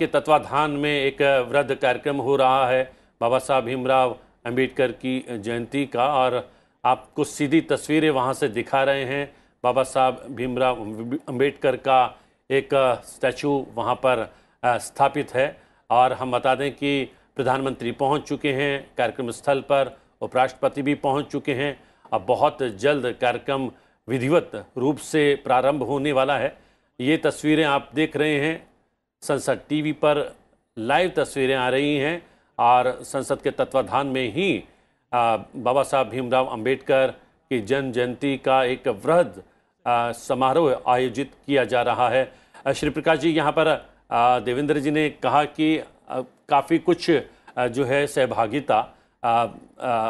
के तत्वाधान में एक वृद्ध कार्यक्रम हो रहा है बाबा साहब भीमराव अंबेडकर की जयंती का और आपको सीधी तस्वीरें वहाँ से दिखा रहे हैं बाबा साहब भीमराव अंबेडकर का एक स्टैचू वहाँ पर स्थापित है और हम बता दें कि प्रधानमंत्री पहुँच चुके हैं कार्यक्रम स्थल पर उपराष्ट्रपति भी पहुँच चुके हैं अब बहुत जल्द कार्यक्रम विधिवत रूप से प्रारंभ होने वाला है ये तस्वीरें आप देख रहे हैं संसद टीवी पर लाइव तस्वीरें आ रही हैं और संसद के तत्वाधान में ही बाबा साहब भीमराव अंबेडकर की जन जयंती का एक वृहद समारोह आयोजित किया जा रहा है श्री प्रकाश जी यहाँ पर देवेंद्र जी ने कहा कि काफ़ी कुछ जो है सहभागिता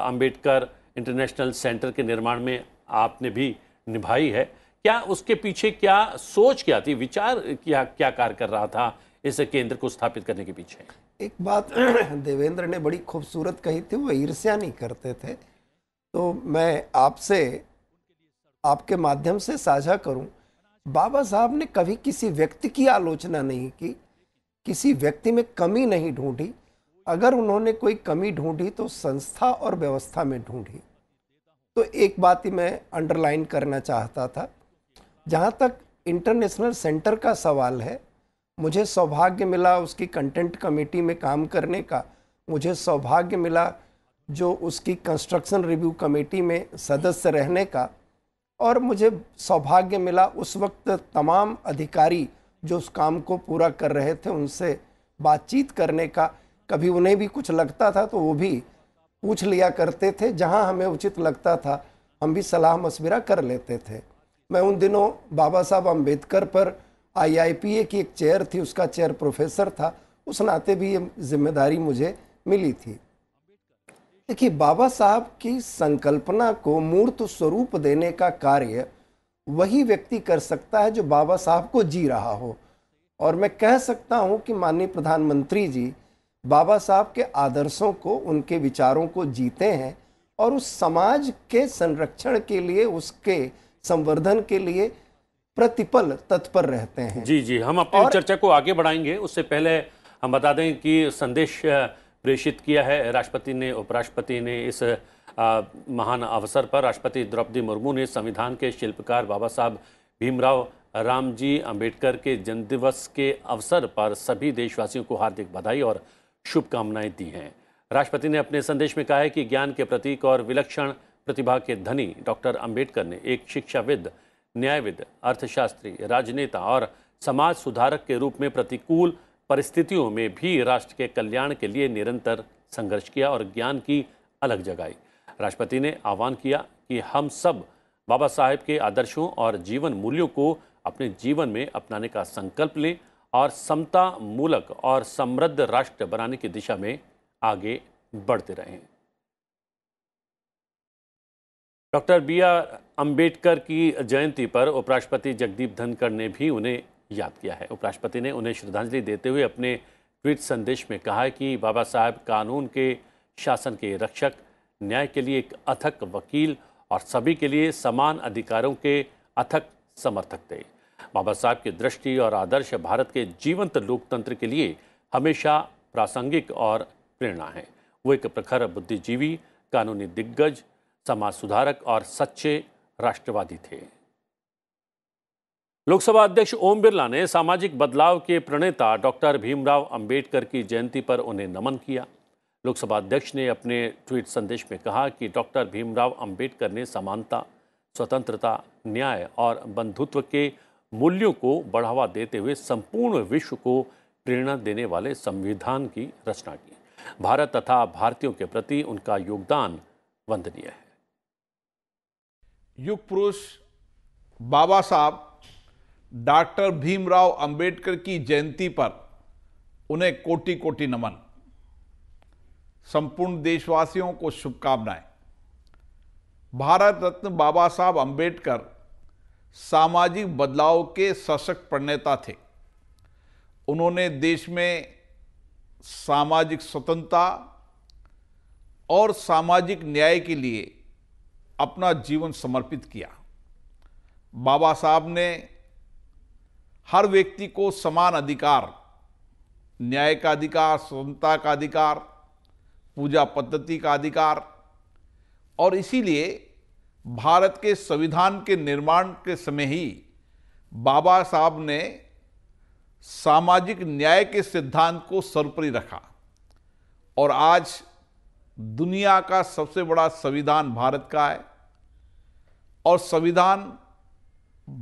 अंबेडकर इंटरनेशनल सेंटर के निर्माण में आपने भी निभाई है क्या उसके पीछे क्या सोच क्या थी विचार क्या क्या कार्य कर रहा था इस केंद्र को स्थापित करने के पीछे एक बात देवेंद्र ने बड़ी खूबसूरत कही थी वो ईर्ष्या नहीं करते थे तो मैं आपसे आपके माध्यम से साझा करूं बाबा साहब ने कभी किसी व्यक्ति की आलोचना नहीं की किसी व्यक्ति में कमी नहीं ढूंढी अगर उन्होंने कोई कमी ढूंढी तो संस्था और व्यवस्था में ढूंढी तो एक बात ही मैं अंडरलाइन करना चाहता था जहाँ तक इंटरनेशनल सेंटर का सवाल है मुझे सौभाग्य मिला उसकी कंटेंट कमेटी में काम करने का मुझे सौभाग्य मिला जो उसकी कंस्ट्रक्शन रिव्यू कमेटी में सदस्य रहने का और मुझे सौभाग्य मिला उस वक्त तमाम अधिकारी जो उस काम को पूरा कर रहे थे उनसे बातचीत करने का कभी उन्हें भी कुछ लगता था तो वो भी पूछ लिया करते थे जहां हमें उचित लगता था हम भी सलाह मशविरा कर लेते थे मैं उन दिनों बाबा साहब अम्बेडकर पर आईआईपीए की एक चेयर थी उसका चेयर प्रोफेसर था उस नाते भी ये जिम्मेदारी मुझे मिली थी देखिए बाबा साहब की संकल्पना को मूर्त स्वरूप देने का कार्य वही व्यक्ति कर सकता है जो बाबा साहब को जी रहा हो और मैं कह सकता हूँ कि माननीय प्रधानमंत्री जी बाबा साहब के आदर्शों को उनके विचारों को जीते हैं और उस समाज के संरक्षण के लिए उसके संवर्धन के लिए प्रतिपल तत्पर रहते हैं जी जी हम अपनी चर्चा को आगे बढ़ाएंगे उससे पहले हम बता दें कि संदेश प्रेषित किया है राष्ट्रपति ने उपराष्ट्रपति ने इस आ, महान अवसर पर राष्ट्रपति द्रौपदी मुर्मू ने संविधान के शिल्पकार बाबा साहब भीमराव राम जी अम्बेडकर के जन्मदिवस के अवसर पर सभी देशवासियों को हार्दिक बधाई और शुभकामनाएं दी हैं राष्ट्रपति ने अपने संदेश में कहा है कि ज्ञान के प्रतीक और विलक्षण प्रतिभा के धनी डॉक्टर अंबेडकर ने एक शिक्षाविद न्यायविद अर्थशास्त्री राजनेता और समाज सुधारक के रूप में प्रतिकूल परिस्थितियों में भी राष्ट्र के कल्याण के लिए निरंतर संघर्ष किया और ज्ञान की अलग जगाई राष्ट्रपति ने आह्वान किया कि हम सब बाबा साहेब के आदर्शों और जीवन मूल्यों को अपने जीवन में अपनाने का संकल्प लें और समता मूलक और समृद्ध राष्ट्र बनाने की दिशा में आगे बढ़ते रहें डॉक्टर बी आर अम्बेडकर की जयंती पर उपराष्ट्रपति जगदीप धनखड़ ने भी उन्हें याद किया है उपराष्ट्रपति ने उन्हें श्रद्धांजलि देते हुए अपने ट्वीट संदेश में कहा है कि बाबा साहब कानून के शासन के रक्षक न्याय के लिए एक अथक वकील और सभी के लिए समान अधिकारों के अथक समर्थक थे बाबा साहब की दृष्टि और आदर्श भारत के जीवंत लोकतंत्र के लिए हमेशा प्रासंगिक और प्रेरणा है वो एक प्रखर बुद्धिजीवी कानूनी दिग्गज समाज सुधारक और सच्चे राष्ट्रवादी थे लोकसभा अध्यक्ष ओम बिरला ने सामाजिक बदलाव के प्रणेता डॉक्टर भीमराव अंबेडकर की जयंती पर उन्हें नमन किया लोकसभा अध्यक्ष ने अपने ट्वीट संदेश में कहा कि डॉक्टर भीमराव अंबेडकर ने समानता स्वतंत्रता न्याय और बंधुत्व के मूल्यों को बढ़ावा देते हुए संपूर्ण विश्व को प्रेरणा देने वाले संविधान की रचना की भारत तथा भारतीयों के प्रति उनका योगदान वंदनीय है युग पुरुष बाबा साहब डॉक्टर भीमराव अंबेडकर की जयंती पर उन्हें कोटि कोटि नमन संपूर्ण देशवासियों को शुभकामनाएं भारत रत्न बाबा साहब अंबेडकर सामाजिक बदलाव के सशक्त प्रणेता थे उन्होंने देश में सामाजिक स्वतंत्रता और सामाजिक न्याय के लिए अपना जीवन समर्पित किया बाबा साहब ने हर व्यक्ति को समान अधिकार न्याय का अधिकार स्वतंत्रता का अधिकार पूजा पद्धति का अधिकार और इसीलिए भारत के संविधान के निर्माण के समय ही बाबा साहब ने सामाजिक न्याय के सिद्धांत को सर्वोपरि रखा और आज दुनिया का सबसे बड़ा संविधान भारत का है और संविधान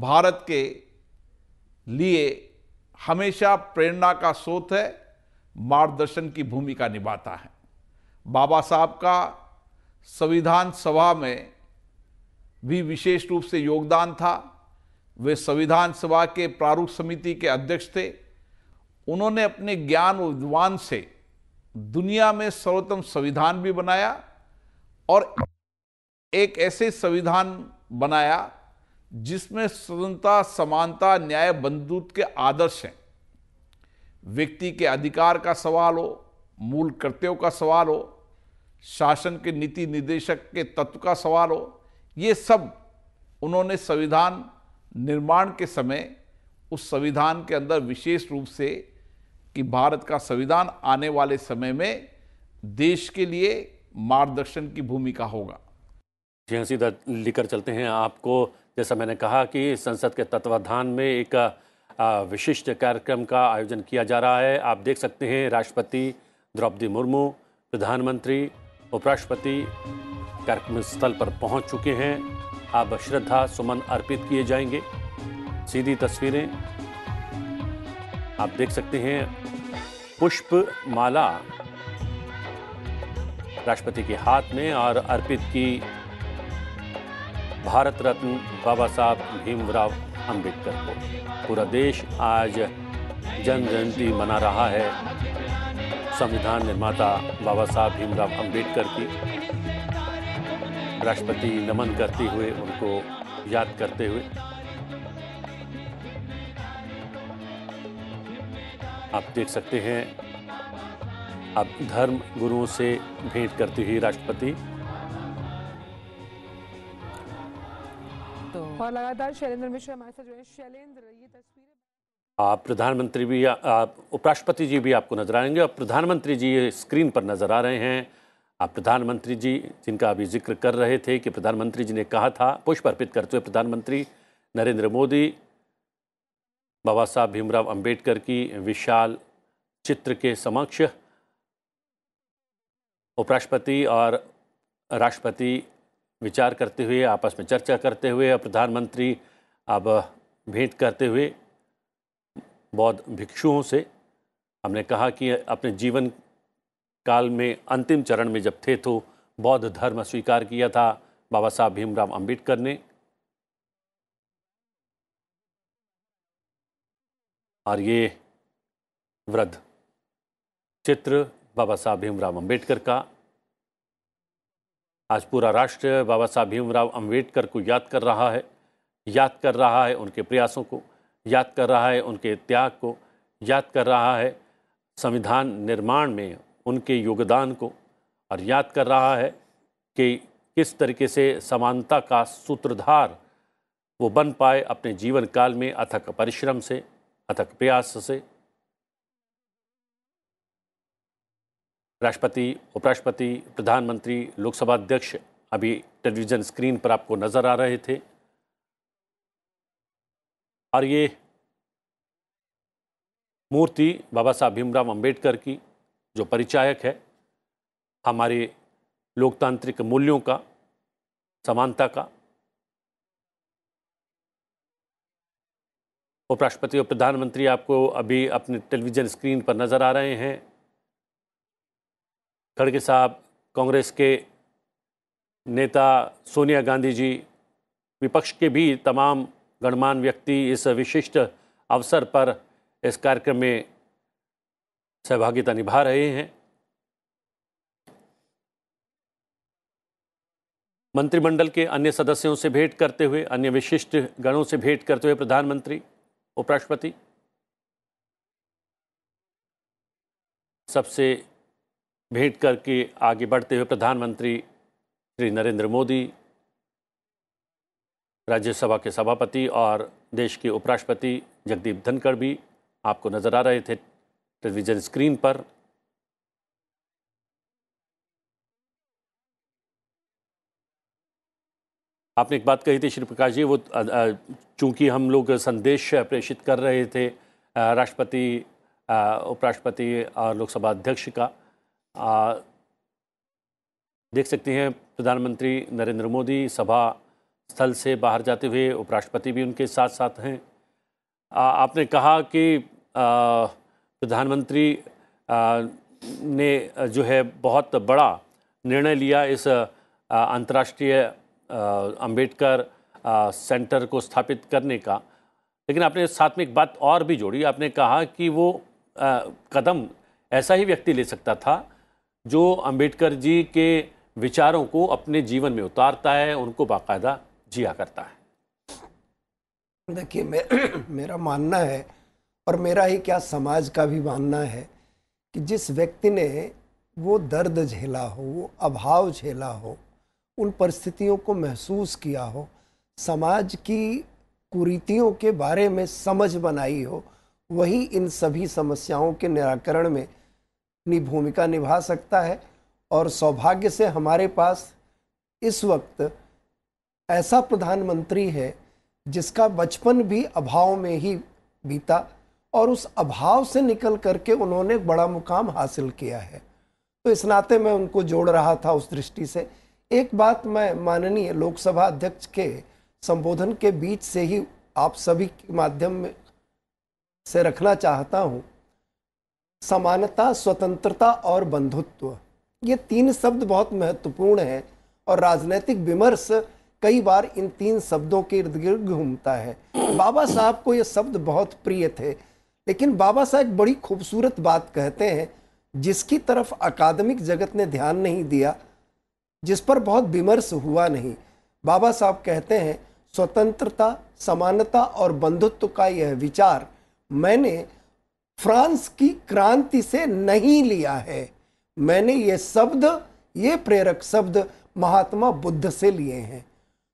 भारत के लिए हमेशा प्रेरणा का स्रोत है मार्गदर्शन की भूमिका निभाता है बाबा साहब का संविधान सभा में भी विशेष रूप से योगदान था वे संविधान सभा के प्रारूप समिति के अध्यक्ष थे उन्होंने अपने ज्ञान और विद्वान से दुनिया में सर्वोत्तम संविधान भी बनाया और एक ऐसे संविधान बनाया जिसमें स्वतंत्रता समानता न्याय बंधुत्व के आदर्श हैं व्यक्ति के अधिकार का सवाल हो मूल कर्तव्यों का सवाल हो शासन के नीति निर्देशक के तत्व का सवाल हो ये सब उन्होंने संविधान निर्माण के समय उस संविधान के अंदर विशेष रूप से कि भारत का संविधान आने वाले समय में देश के लिए मार्गदर्शन की भूमिका होगा जी हाँ सीधा लेकर चलते हैं आपको जैसा मैंने कहा कि संसद के तत्वाधान में एक विशिष्ट कार्यक्रम का आयोजन किया जा रहा है आप देख सकते हैं राष्ट्रपति द्रौपदी मुर्मू प्रधानमंत्री उपराष्ट्रपति कार्यक्रम स्थल पर पहुंच चुके हैं अब श्रद्धा सुमन अर्पित किए जाएंगे सीधी तस्वीरें आप देख सकते हैं पुष्प माला राष्ट्रपति के हाथ में और अर्पित की भारत रत्न बाबा साहब भीमराव अंबेडकर को पूरा देश आज जन जयंती मना रहा है संविधान निर्माता बाबा साहब भीमराव अंबेडकर की राष्ट्रपति नमन करते हुए उनको याद करते हुए आप देख सकते हैं अब धर्म गुरुओं से भेंट करते हुए राष्ट्रपति तो और लगातार शैलेंद्र मिश्र हमारे साथ जुड़े शैलेंद्र ये तस्वीरें आप प्रधानमंत्री भी आप उपराष्ट्रपति जी भी आपको नजर आएंगे और प्रधानमंत्री जी स्क्रीन पर नजर आ रहे हैं आप प्रधानमंत्री जी जिनका अभी जिक्र कर रहे थे कि प्रधानमंत्री जी ने कहा था पुष्प अर्पित करते हुए प्रधानमंत्री नरेंद्र मोदी बाबा साहब भीमराव अंबेडकर की विशाल चित्र के समक्ष उपराष्ट्रपति और राष्ट्रपति विचार करते हुए आपस में चर्चा करते हुए और प्रधानमंत्री अब भेंट करते हुए बौद्ध भिक्षुओं से हमने कहा कि अपने जीवन काल में अंतिम चरण में जब थे तो बौद्ध धर्म स्वीकार किया था बाबा साहब भीमराव अंबेडकर ने और ये वृद्ध चित्र बाबा साहब भीमराव अंबेडकर का आज पूरा राष्ट्र बाबा साहब भीमराव अंबेडकर को याद कर रहा है याद कर रहा है उनके प्रयासों को याद कर रहा है उनके त्याग को याद कर रहा है संविधान निर्माण में उनके योगदान को और याद कर रहा है कि किस तरीके से समानता का सूत्रधार वो बन पाए अपने जीवन काल में अथक परिश्रम से अथक प्रयास से राष्ट्रपति उपराष्ट्रपति प्रधानमंत्री लोकसभा अध्यक्ष अभी टेलीविज़न स्क्रीन पर आपको नज़र आ रहे थे और ये मूर्ति बाबा साहब भीमराव अंबेडकर की जो परिचायक है हमारे लोकतांत्रिक मूल्यों का समानता का उपराष्ट्रपति और प्रधानमंत्री आपको अभी अपने टेलीविज़न स्क्रीन पर नज़र आ रहे हैं खड़गे साहब कांग्रेस के नेता सोनिया गांधी जी विपक्ष के भी तमाम गणमान्य व्यक्ति इस विशिष्ट अवसर पर इस कार्यक्रम में सहभागिता निभा रहे हैं मंत्रिमंडल के अन्य सदस्यों से भेंट करते हुए अन्य विशिष्ट गणों से भेंट करते हुए प्रधानमंत्री उपराष्ट्रपति सबसे भेंट करके आगे बढ़ते हुए प्रधानमंत्री श्री नरेंद्र मोदी राज्यसभा के सभापति और देश के उपराष्ट्रपति जगदीप धनखड़ भी आपको नज़र आ रहे थे टेलीविज़न स्क्रीन पर आपने एक बात कही थी श्री प्रकाश जी वो चूंकि हम लोग संदेश प्रेषित कर रहे थे राष्ट्रपति उपराष्ट्रपति और लोकसभा अध्यक्ष का आ, देख सकते हैं प्रधानमंत्री नरेंद्र मोदी सभा स्थल से बाहर जाते हुए उपराष्ट्रपति भी उनके साथ साथ हैं आ, आपने कहा कि प्रधानमंत्री ने जो है बहुत बड़ा निर्णय लिया इस अंतर्राष्ट्रीय अंबेडकर सेंटर को स्थापित करने का लेकिन आपने साथ में एक बात और भी जोड़ी आपने कहा कि वो आ, कदम ऐसा ही व्यक्ति ले सकता था जो अंबेडकर जी के विचारों को अपने जीवन में उतारता है उनको बाकायदा जिया करता है देखिए मे, मेरा मानना है और मेरा ही क्या समाज का भी मानना है कि जिस व्यक्ति ने वो दर्द झेला हो वो अभाव झेला हो उन परिस्थितियों को महसूस किया हो समाज की कुरीतियों के बारे में समझ बनाई हो वही इन सभी समस्याओं के निराकरण में अपनी भूमिका निभा सकता है और सौभाग्य से हमारे पास इस वक्त ऐसा प्रधानमंत्री है जिसका बचपन भी अभाव में ही बीता और उस अभाव से निकल करके उन्होंने बड़ा मुकाम हासिल किया है तो इस नाते मैं उनको जोड़ रहा था उस दृष्टि से एक बात मैं माननीय लोकसभा अध्यक्ष के संबोधन के बीच से ही आप सभी के माध्यम में से रखना चाहता हूँ समानता स्वतंत्रता और बंधुत्व ये तीन शब्द बहुत महत्वपूर्ण हैं और राजनीतिक विमर्श कई बार इन तीन शब्दों के इर्द गिर्द घूमता है बाबा साहब को ये शब्द बहुत प्रिय थे लेकिन बाबा साहब बड़ी खूबसूरत बात कहते हैं जिसकी तरफ अकादमिक जगत ने ध्यान नहीं दिया जिस पर बहुत विमर्श हुआ नहीं बाबा साहब कहते हैं स्वतंत्रता समानता और बंधुत्व का यह विचार मैंने फ्रांस की क्रांति से नहीं लिया है मैंने ये शब्द ये प्रेरक शब्द महात्मा बुद्ध से लिए हैं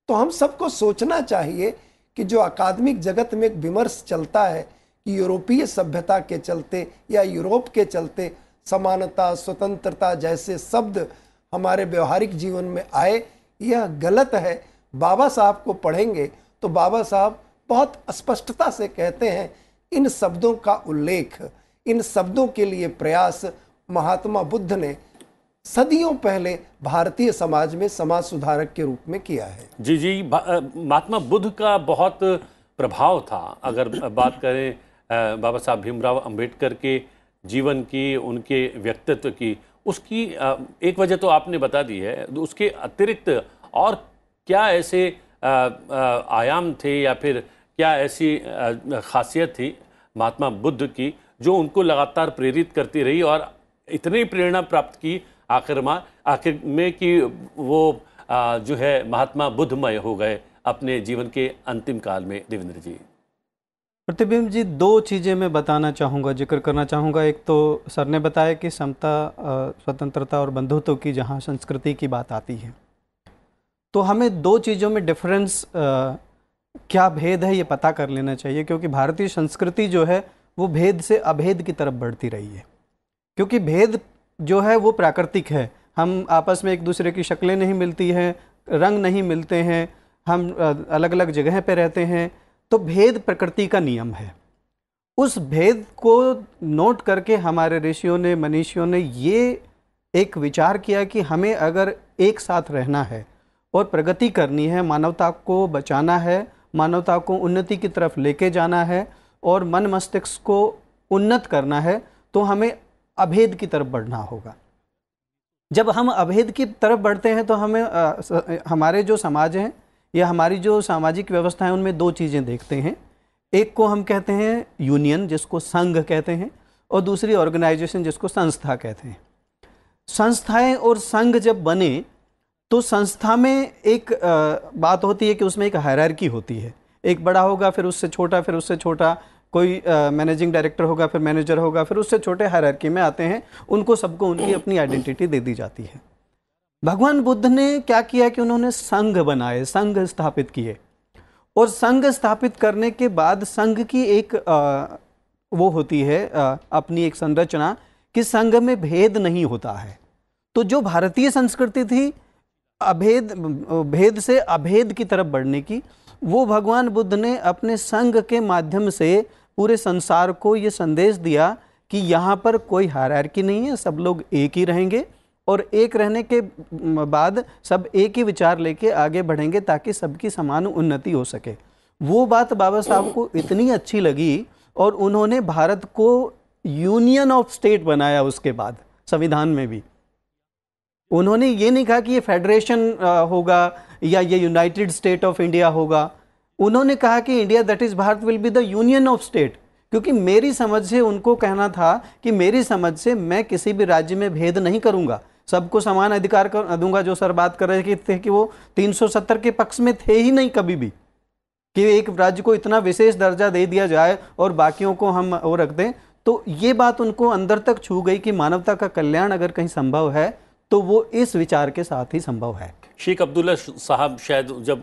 तो हम सबको सोचना चाहिए कि जो अकादमिक जगत में एक विमर्श चलता है कि यूरोपीय सभ्यता के चलते या यूरोप के चलते समानता स्वतंत्रता जैसे शब्द हमारे व्यवहारिक जीवन में आए यह गलत है बाबा साहब को पढ़ेंगे तो बाबा साहब बहुत स्पष्टता से कहते हैं इन शब्दों का उल्लेख इन शब्दों के लिए प्रयास महात्मा बुद्ध ने सदियों पहले भारतीय समाज में समाज सुधारक के रूप में किया है जी जी महात्मा बुद्ध का बहुत प्रभाव था अगर बात करें बाबा साहब भीमराव अंबेडकर के जीवन की उनके व्यक्तित्व की उसकी एक वजह तो आपने बता दी है उसके अतिरिक्त और क्या ऐसे आयाम थे या फिर क्या ऐसी खासियत थी महात्मा बुद्ध की जो उनको लगातार प्रेरित करती रही और इतनी प्रेरणा प्राप्त की आखिर माँ आखिर में कि वो जो है महात्मा बुद्धमय हो गए अपने जीवन के अंतिम काल में देवेंद्र जी प्रतिबिंब जी दो चीज़ें मैं बताना चाहूँगा जिक्र करना चाहूँगा एक तो सर ने बताया कि समता स्वतंत्रता और बंधुत्व की जहाँ संस्कृति की बात आती है तो हमें दो चीज़ों में डिफरेंस क्या भेद है ये पता कर लेना चाहिए क्योंकि भारतीय संस्कृति जो है वो भेद से अभेद की तरफ बढ़ती रही है क्योंकि भेद जो है वो प्राकृतिक है हम आपस में एक दूसरे की शक्लें नहीं मिलती हैं रंग नहीं मिलते हैं हम अलग अलग जगह पर रहते हैं तो भेद प्रकृति का नियम है उस भेद को नोट करके हमारे ऋषियों ने मनीषियों ने ये एक विचार किया कि हमें अगर एक साथ रहना है और प्रगति करनी है मानवता को बचाना है मानवता को उन्नति की तरफ लेके जाना है और मन मस्तिष्क को उन्नत करना है तो हमें अभेद की तरफ बढ़ना होगा जब हम अभेद की तरफ बढ़ते हैं तो हमें आ, स, हमारे जो समाज हैं या हमारी जो सामाजिक व्यवस्था है उनमें दो चीज़ें देखते हैं एक को हम कहते हैं यूनियन जिसको संघ कहते हैं और दूसरी ऑर्गेनाइजेशन जिसको संस्था कहते हैं संस्थाएं और संघ जब बने तो संस्था में एक बात होती है कि उसमें एक हायरार्की होती है एक बड़ा होगा फिर उससे छोटा फिर उससे छोटा कोई मैनेजिंग डायरेक्टर होगा फिर मैनेजर होगा फिर उससे छोटे हायरार्की में आते हैं उनको सबको उनकी अपनी आइडेंटिटी दे दी जाती है भगवान बुद्ध ने क्या किया कि उन्होंने संघ बनाए संघ स्थापित किए और संघ स्थापित करने के बाद संघ की एक आ, वो होती है आ, अपनी एक संरचना कि संघ में भेद नहीं होता है तो जो भारतीय संस्कृति थी अभेद भेद से अभेद की तरफ बढ़ने की वो भगवान बुद्ध ने अपने संघ के माध्यम से पूरे संसार को ये संदेश दिया कि यहाँ पर कोई हरारकी नहीं है सब लोग एक ही रहेंगे और एक रहने के बाद सब एक ही विचार लेके आगे बढ़ेंगे ताकि सबकी समान उन्नति हो सके वो बात बाबा साहब को इतनी अच्छी लगी और उन्होंने भारत को यूनियन ऑफ स्टेट बनाया उसके बाद संविधान में भी उन्होंने ये नहीं कहा कि ये फेडरेशन होगा या ये यूनाइटेड स्टेट ऑफ इंडिया होगा उन्होंने कहा कि India that is Bharat will be the union of state क्योंकि मेरी समझ से उनको कहना था कि मेरी समझ से मैं किसी भी राज्य में भेद नहीं करूंगा सबको समान अधिकार कर दूंगा जो सर बात कर रहे थे कि वो 370 के पक्ष में थे ही नहीं कभी भी कि एक राज्य को इतना विशेष दर्जा दे दिया जाए और बाकियों को हम वो रख दें तो ये बात उनको अंदर तक छू गई कि मानवता का कल्याण अगर कहीं संभव है तो वो इस विचार के साथ ही संभव है शेख अब्दुल्ला साहब शायद जब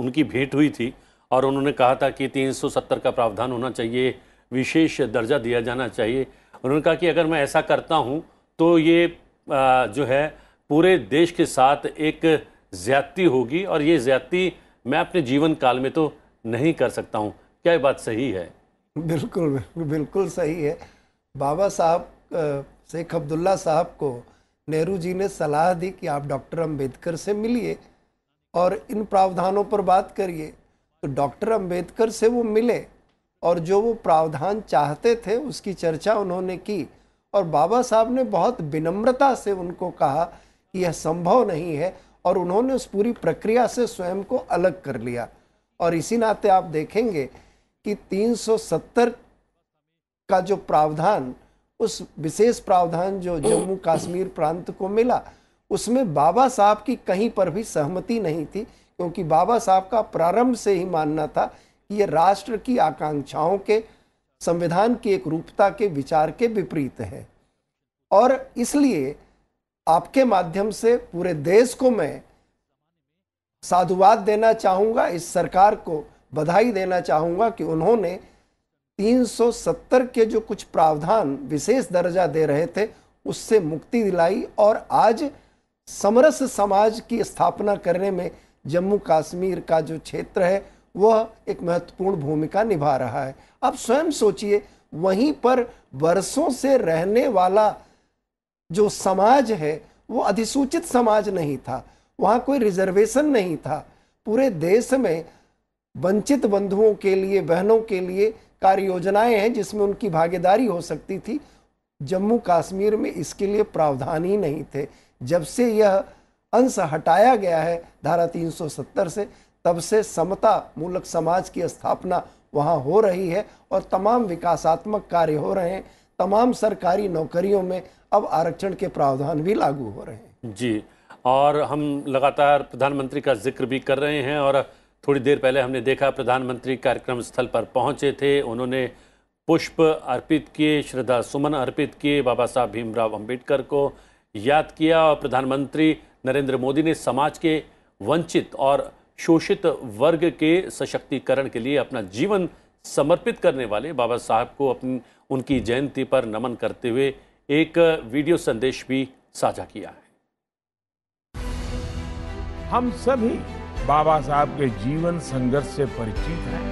उनकी भेंट हुई थी और उन्होंने कहा था कि 370 का प्रावधान होना चाहिए विशेष दर्जा दिया जाना चाहिए उन्होंने कहा कि अगर मैं ऐसा करता हूँ तो ये जो है पूरे देश के साथ एक ज्यादती होगी और ये ज्यादती मैं अपने जीवन काल में तो नहीं कर सकता हूँ क्या ये बात सही है बिल्कुल बिल्कुल सही है बाबा साहब शेख अब्दुल्ला साहब को नेहरू जी ने सलाह दी कि आप डॉक्टर अंबेडकर से मिलिए और इन प्रावधानों पर बात करिए तो डॉक्टर अंबेडकर से वो मिले और जो वो प्रावधान चाहते थे उसकी चर्चा उन्होंने की और बाबा साहब ने बहुत विनम्रता से उनको कहा कि यह संभव नहीं है और उन्होंने उस पूरी प्रक्रिया से स्वयं को अलग कर लिया और इसी नाते आप देखेंगे कि 370 का जो प्रावधान उस विशेष प्रावधान जो जम्मू कश्मीर प्रांत को मिला उसमें बाबा साहब की कहीं पर भी सहमति नहीं थी क्योंकि बाबा साहब का प्रारंभ से ही मानना था कि ये राष्ट्र की आकांक्षाओं के संविधान की एक रूपता के विचार के विपरीत है और इसलिए आपके माध्यम से पूरे देश को मैं साधुवाद देना चाहूँगा इस सरकार को बधाई देना चाहूँगा कि उन्होंने 370 के जो कुछ प्रावधान विशेष दर्जा दे रहे थे उससे मुक्ति दिलाई और आज समरस समाज की स्थापना करने में जम्मू कश्मीर का जो क्षेत्र है वह एक महत्वपूर्ण भूमिका निभा रहा है अब स्वयं सोचिए वहीं पर वर्षों से रहने वाला जो समाज है वो अधिसूचित समाज नहीं था वहाँ कोई रिजर्वेशन नहीं था पूरे देश में वंचित बंधुओं के लिए बहनों के लिए कार्य योजनाएँ हैं जिसमें उनकी भागीदारी हो सकती थी जम्मू कश्मीर में इसके लिए प्रावधान ही नहीं थे जब से यह अंश हटाया गया है धारा 370 से तब से समता मूलक समाज की स्थापना वहाँ हो रही है और तमाम विकासात्मक कार्य हो रहे हैं तमाम सरकारी नौकरियों में अब आरक्षण के प्रावधान भी लागू हो रहे हैं जी और हम लगातार प्रधानमंत्री का जिक्र भी कर रहे हैं और थोड़ी देर पहले हमने देखा प्रधानमंत्री कार्यक्रम स्थल पर पहुंचे थे उन्होंने पुष्प अर्पित किए श्रद्धा सुमन अर्पित किए बाबा साहब भीमराव अंबेडकर को याद किया और प्रधानमंत्री नरेंद्र मोदी ने समाज के वंचित और शोषित वर्ग के सशक्तिकरण के लिए अपना जीवन समर्पित करने वाले बाबा साहब को अपनी उनकी जयंती पर नमन करते हुए एक वीडियो संदेश भी साझा किया है हम सभी बाबा साहब के जीवन संघर्ष से परिचित हैं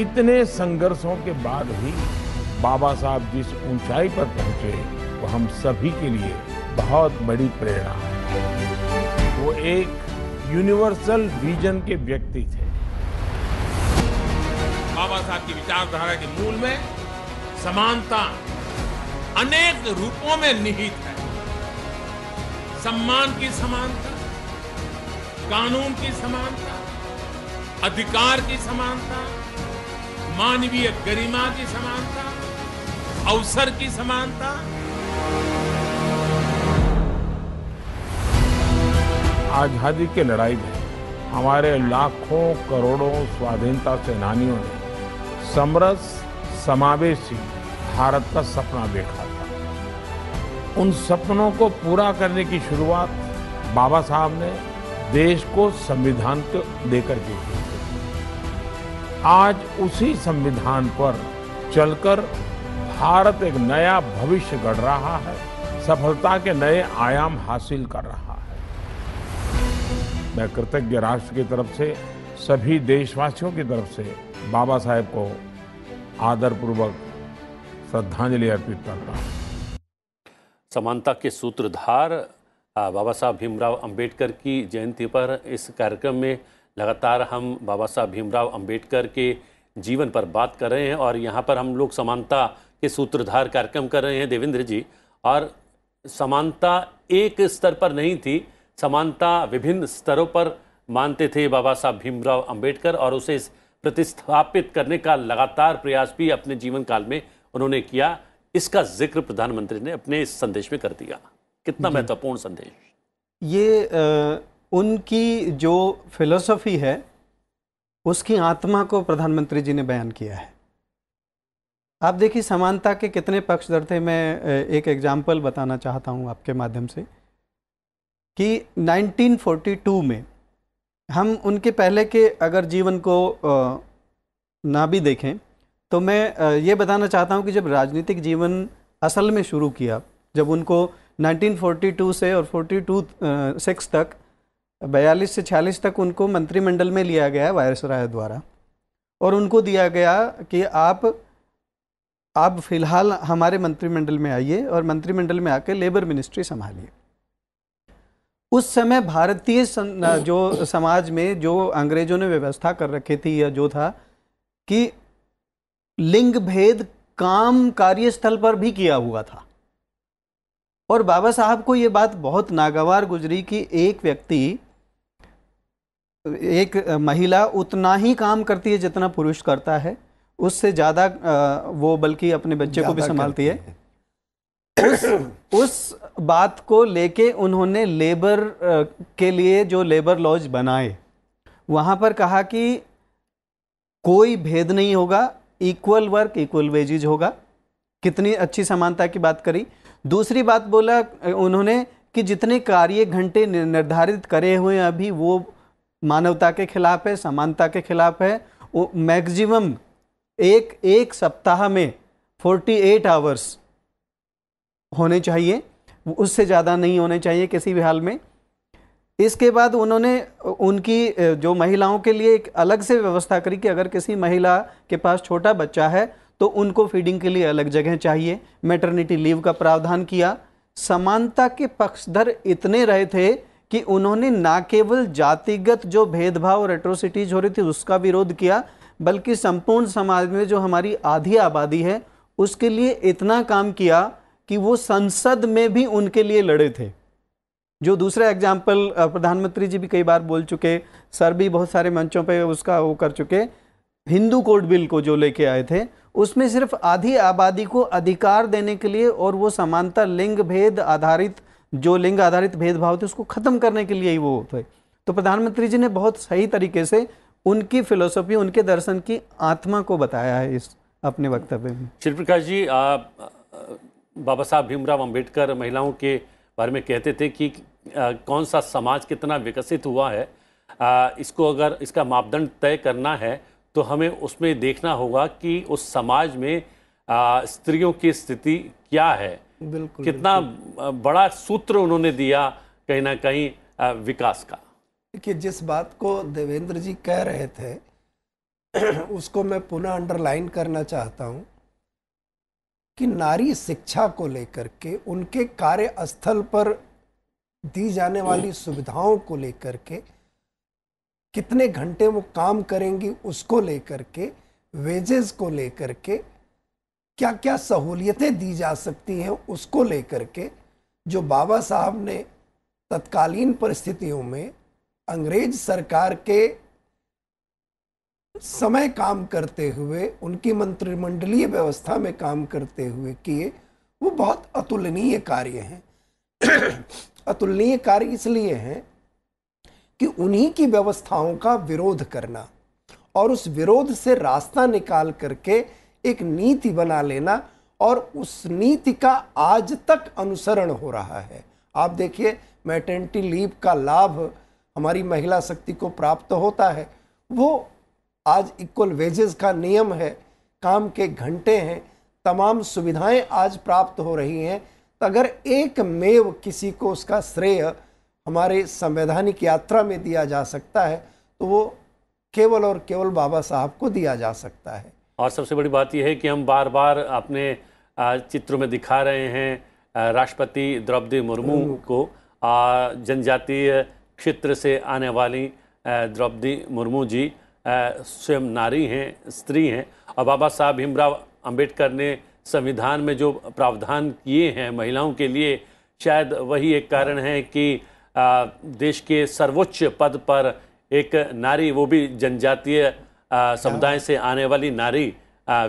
इतने संघर्षों के बाद भी बाबा साहब जिस ऊंचाई पर पहुंचे वो हम सभी के लिए बहुत बड़ी प्रेरणा है वो एक यूनिवर्सल विजन के व्यक्ति थे बाबा साहब की विचारधारा के मूल में समानता अनेक रूपों में निहित है सम्मान की समानता कानून की समानता अधिकार की समानता मानवीय गरिमा की समानता अवसर की समानता आज़ादी की लड़ाई में हमारे लाखों करोड़ों स्वाधीनता सेनानियों ने समरस समावेशी भारत का सपना देखा था उन सपनों को पूरा करने की शुरुआत बाबा साहब ने देश को संविधान को देकर के आज उसी संविधान पर चलकर भारत एक नया भविष्य गढ़ रहा है सफलता के नए आयाम हासिल कर रहा है मैं कृतज्ञ राष्ट्र की तरफ से सभी देशवासियों की तरफ से बाबा साहेब को आदरपूर्वक श्रद्धांजलि अर्पित करता हूँ समानता के सूत्रधार बाबा साहब भीमराव अंबेडकर की जयंती पर इस कार्यक्रम में लगातार हम बाबा साहब भीमराव अंबेडकर के जीवन पर बात कर रहे हैं और यहाँ पर हम लोग समानता के सूत्रधार कार्यक्रम कर रहे हैं देवेंद्र जी और समानता एक स्तर पर नहीं थी समानता विभिन्न स्तरों पर मानते थे बाबा साहब भीमराव अंबेडकर और उसे प्रतिस्थापित करने का लगातार प्रयास भी अपने जीवन काल में उन्होंने किया इसका जिक्र प्रधानमंत्री ने अपने इस संदेश में कर दिया कितना महत्वपूर्ण संदेश ये आ, उनकी जो फिलोसफी है उसकी आत्मा को प्रधानमंत्री जी ने बयान किया है आप देखिए समानता के कितने पक्षधर थे मैं एक एग्जाम्पल बताना चाहता हूँ आपके माध्यम से कि 1942 में हम उनके पहले के अगर जीवन को ना भी देखें तो मैं ये बताना चाहता हूँ कि जब राजनीतिक जीवन असल में शुरू किया जब उनको 1942 से और 42 सिक्स तक बयालीस से छियालीस तक उनको मंत्रिमंडल में लिया गया वायरस राय द्वारा और उनको दिया गया कि आप आप फिलहाल हमारे मंत्रिमंडल में आइए और मंत्रिमंडल में आकर लेबर मिनिस्ट्री संभालिए उस समय भारतीय जो समाज में जो अंग्रेजों ने व्यवस्था कर रखी थी या जो था कि लिंग भेद काम कार्यस्थल पर भी किया हुआ था और बाबा साहब को ये बात बहुत नागवार गुजरी कि एक व्यक्ति एक महिला उतना ही काम करती है जितना पुरुष करता है उससे ज़्यादा वो बल्कि अपने बच्चे को भी संभालती है उस उस बात को लेके उन्होंने लेबर के लिए जो लेबर लॉज बनाए वहाँ पर कहा कि कोई भेद नहीं होगा इक्वल वर्क इक्वल वेजेज होगा कितनी अच्छी समानता की बात करी दूसरी बात बोला उन्होंने कि जितने कार्य घंटे निर्धारित करे हुए हैं अभी वो मानवता के खिलाफ है समानता के खिलाफ है मैक्सिमम एक एक सप्ताह में 48 आवर्स होने चाहिए उससे ज़्यादा नहीं होने चाहिए किसी भी हाल में इसके बाद उन्होंने उनकी जो महिलाओं के लिए एक अलग से व्यवस्था करी कि अगर किसी महिला के पास छोटा बच्चा है तो उनको फीडिंग के लिए अलग जगह चाहिए मैटरनिटी लीव का प्रावधान किया समानता के पक्षधर इतने रहे थे कि उन्होंने ना केवल जातिगत जो भेदभाव और एट्रोसिटीज हो रही थी उसका विरोध किया बल्कि संपूर्ण समाज में जो हमारी आधी आबादी है उसके लिए इतना काम किया कि वो संसद में भी उनके लिए लड़े थे जो दूसरा एग्जाम्पल प्रधानमंत्री जी भी कई बार बोल चुके सर भी बहुत सारे मंचों पर उसका वो कर चुके हिंदू कोड बिल को जो लेके आए थे उसमें सिर्फ आधी आबादी को अधिकार देने के लिए और वो समानता लिंग भेद आधारित जो लिंग आधारित भेदभाव थे उसको ख़त्म करने के लिए ही वो थे तो प्रधानमंत्री जी ने बहुत सही तरीके से उनकी फिलोसफी उनके दर्शन की आत्मा को बताया है इस अपने वक्तव्य में श्री प्रकाश जी आप बाबा साहब भीमराव अंबेडकर महिलाओं के बारे में कहते थे कि आ, कौन सा समाज कितना विकसित हुआ है आ, इसको अगर इसका मापदंड तय करना है तो हमें उसमें देखना होगा कि उस समाज में स्त्रियों की स्थिति क्या है बिल्कुल कितना बिल्कुल। बड़ा सूत्र उन्होंने दिया कहीं ना कहीं आ, विकास का देखिए जिस बात को देवेंद्र जी कह रहे थे उसको मैं पुनः अंडरलाइन करना चाहता हूँ कि नारी शिक्षा को लेकर के उनके कार्यस्थल पर दी जाने वाली सुविधाओं को लेकर के कितने घंटे वो काम करेंगी उसको लेकर के वेजेस को लेकर के क्या क्या सहूलियतें दी जा सकती हैं उसको लेकर के जो बाबा साहब ने तत्कालीन परिस्थितियों में अंग्रेज सरकार के समय काम करते हुए उनकी मंत्रिमंडलीय व्यवस्था में काम करते हुए किए वो बहुत अतुलनीय कार्य हैं अतुलनीय कार्य इसलिए हैं कि उन्हीं की व्यवस्थाओं का विरोध करना और उस विरोध से रास्ता निकाल करके एक नीति बना लेना और उस नीति का आज तक अनुसरण हो रहा है आप देखिए मैटर्निटी लीव का लाभ हमारी महिला शक्ति को प्राप्त होता है वो आज इक्वल वेजेस का नियम है काम के घंटे हैं तमाम सुविधाएं आज प्राप्त हो रही हैं तो अगर एक मेव किसी को उसका श्रेय हमारे संवैधानिक यात्रा में दिया जा सकता है तो वो केवल और केवल बाबा साहब को दिया जा सकता है और सबसे बड़ी बात यह है कि हम बार बार अपने चित्रों में दिखा रहे हैं राष्ट्रपति द्रौपदी मुर्मू को जनजातीय क्षेत्र से आने वाली द्रौपदी मुर्मू जी स्वयं नारी हैं स्त्री हैं और बाबा साहब भीमराव अम्बेडकर ने संविधान में जो प्रावधान किए हैं महिलाओं के लिए शायद वही एक कारण है कि देश के सर्वोच्च पद पर एक नारी वो भी जनजातीय समुदाय से आने वाली नारी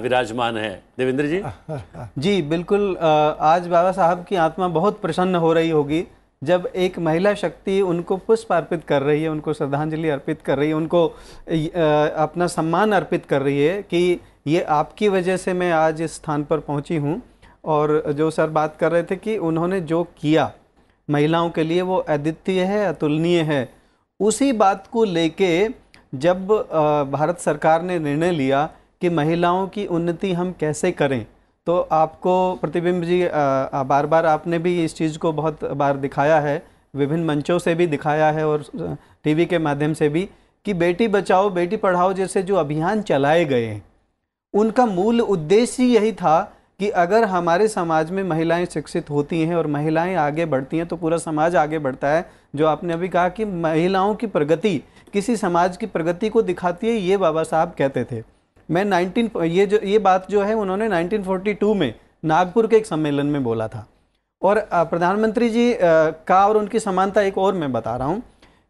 विराजमान है देवेंद्र जी जी बिल्कुल आज बाबा साहब की आत्मा बहुत प्रसन्न हो रही होगी जब एक महिला शक्ति उनको पुष्प अर्पित कर रही है उनको श्रद्धांजलि अर्पित कर रही है उनको अपना सम्मान अर्पित कर रही है कि ये आपकी वजह से मैं आज इस स्थान पर पहुंची हूं और जो सर बात कर रहे थे कि उन्होंने जो किया महिलाओं के लिए वो अद्वितीय है अतुलनीय है उसी बात को लेके जब भारत सरकार ने निर्णय लिया कि महिलाओं की उन्नति हम कैसे करें तो आपको प्रतिबिंब जी आ, बार बार आपने भी इस चीज़ को बहुत बार दिखाया है विभिन्न मंचों से भी दिखाया है और टीवी के माध्यम से भी कि बेटी बचाओ बेटी पढ़ाओ जैसे जो अभियान चलाए गए उनका मूल उद्देश्य यही था कि अगर हमारे समाज में महिलाएं शिक्षित होती हैं और महिलाएं आगे बढ़ती हैं तो पूरा समाज आगे बढ़ता है जो आपने अभी कहा कि महिलाओं की प्रगति किसी समाज की प्रगति को दिखाती है ये बाबा साहब कहते थे मैं 19 ये जो ये बात जो है उन्होंने 1942 में नागपुर के एक सम्मेलन में बोला था और प्रधानमंत्री जी का और उनकी समानता एक और मैं बता रहा हूँ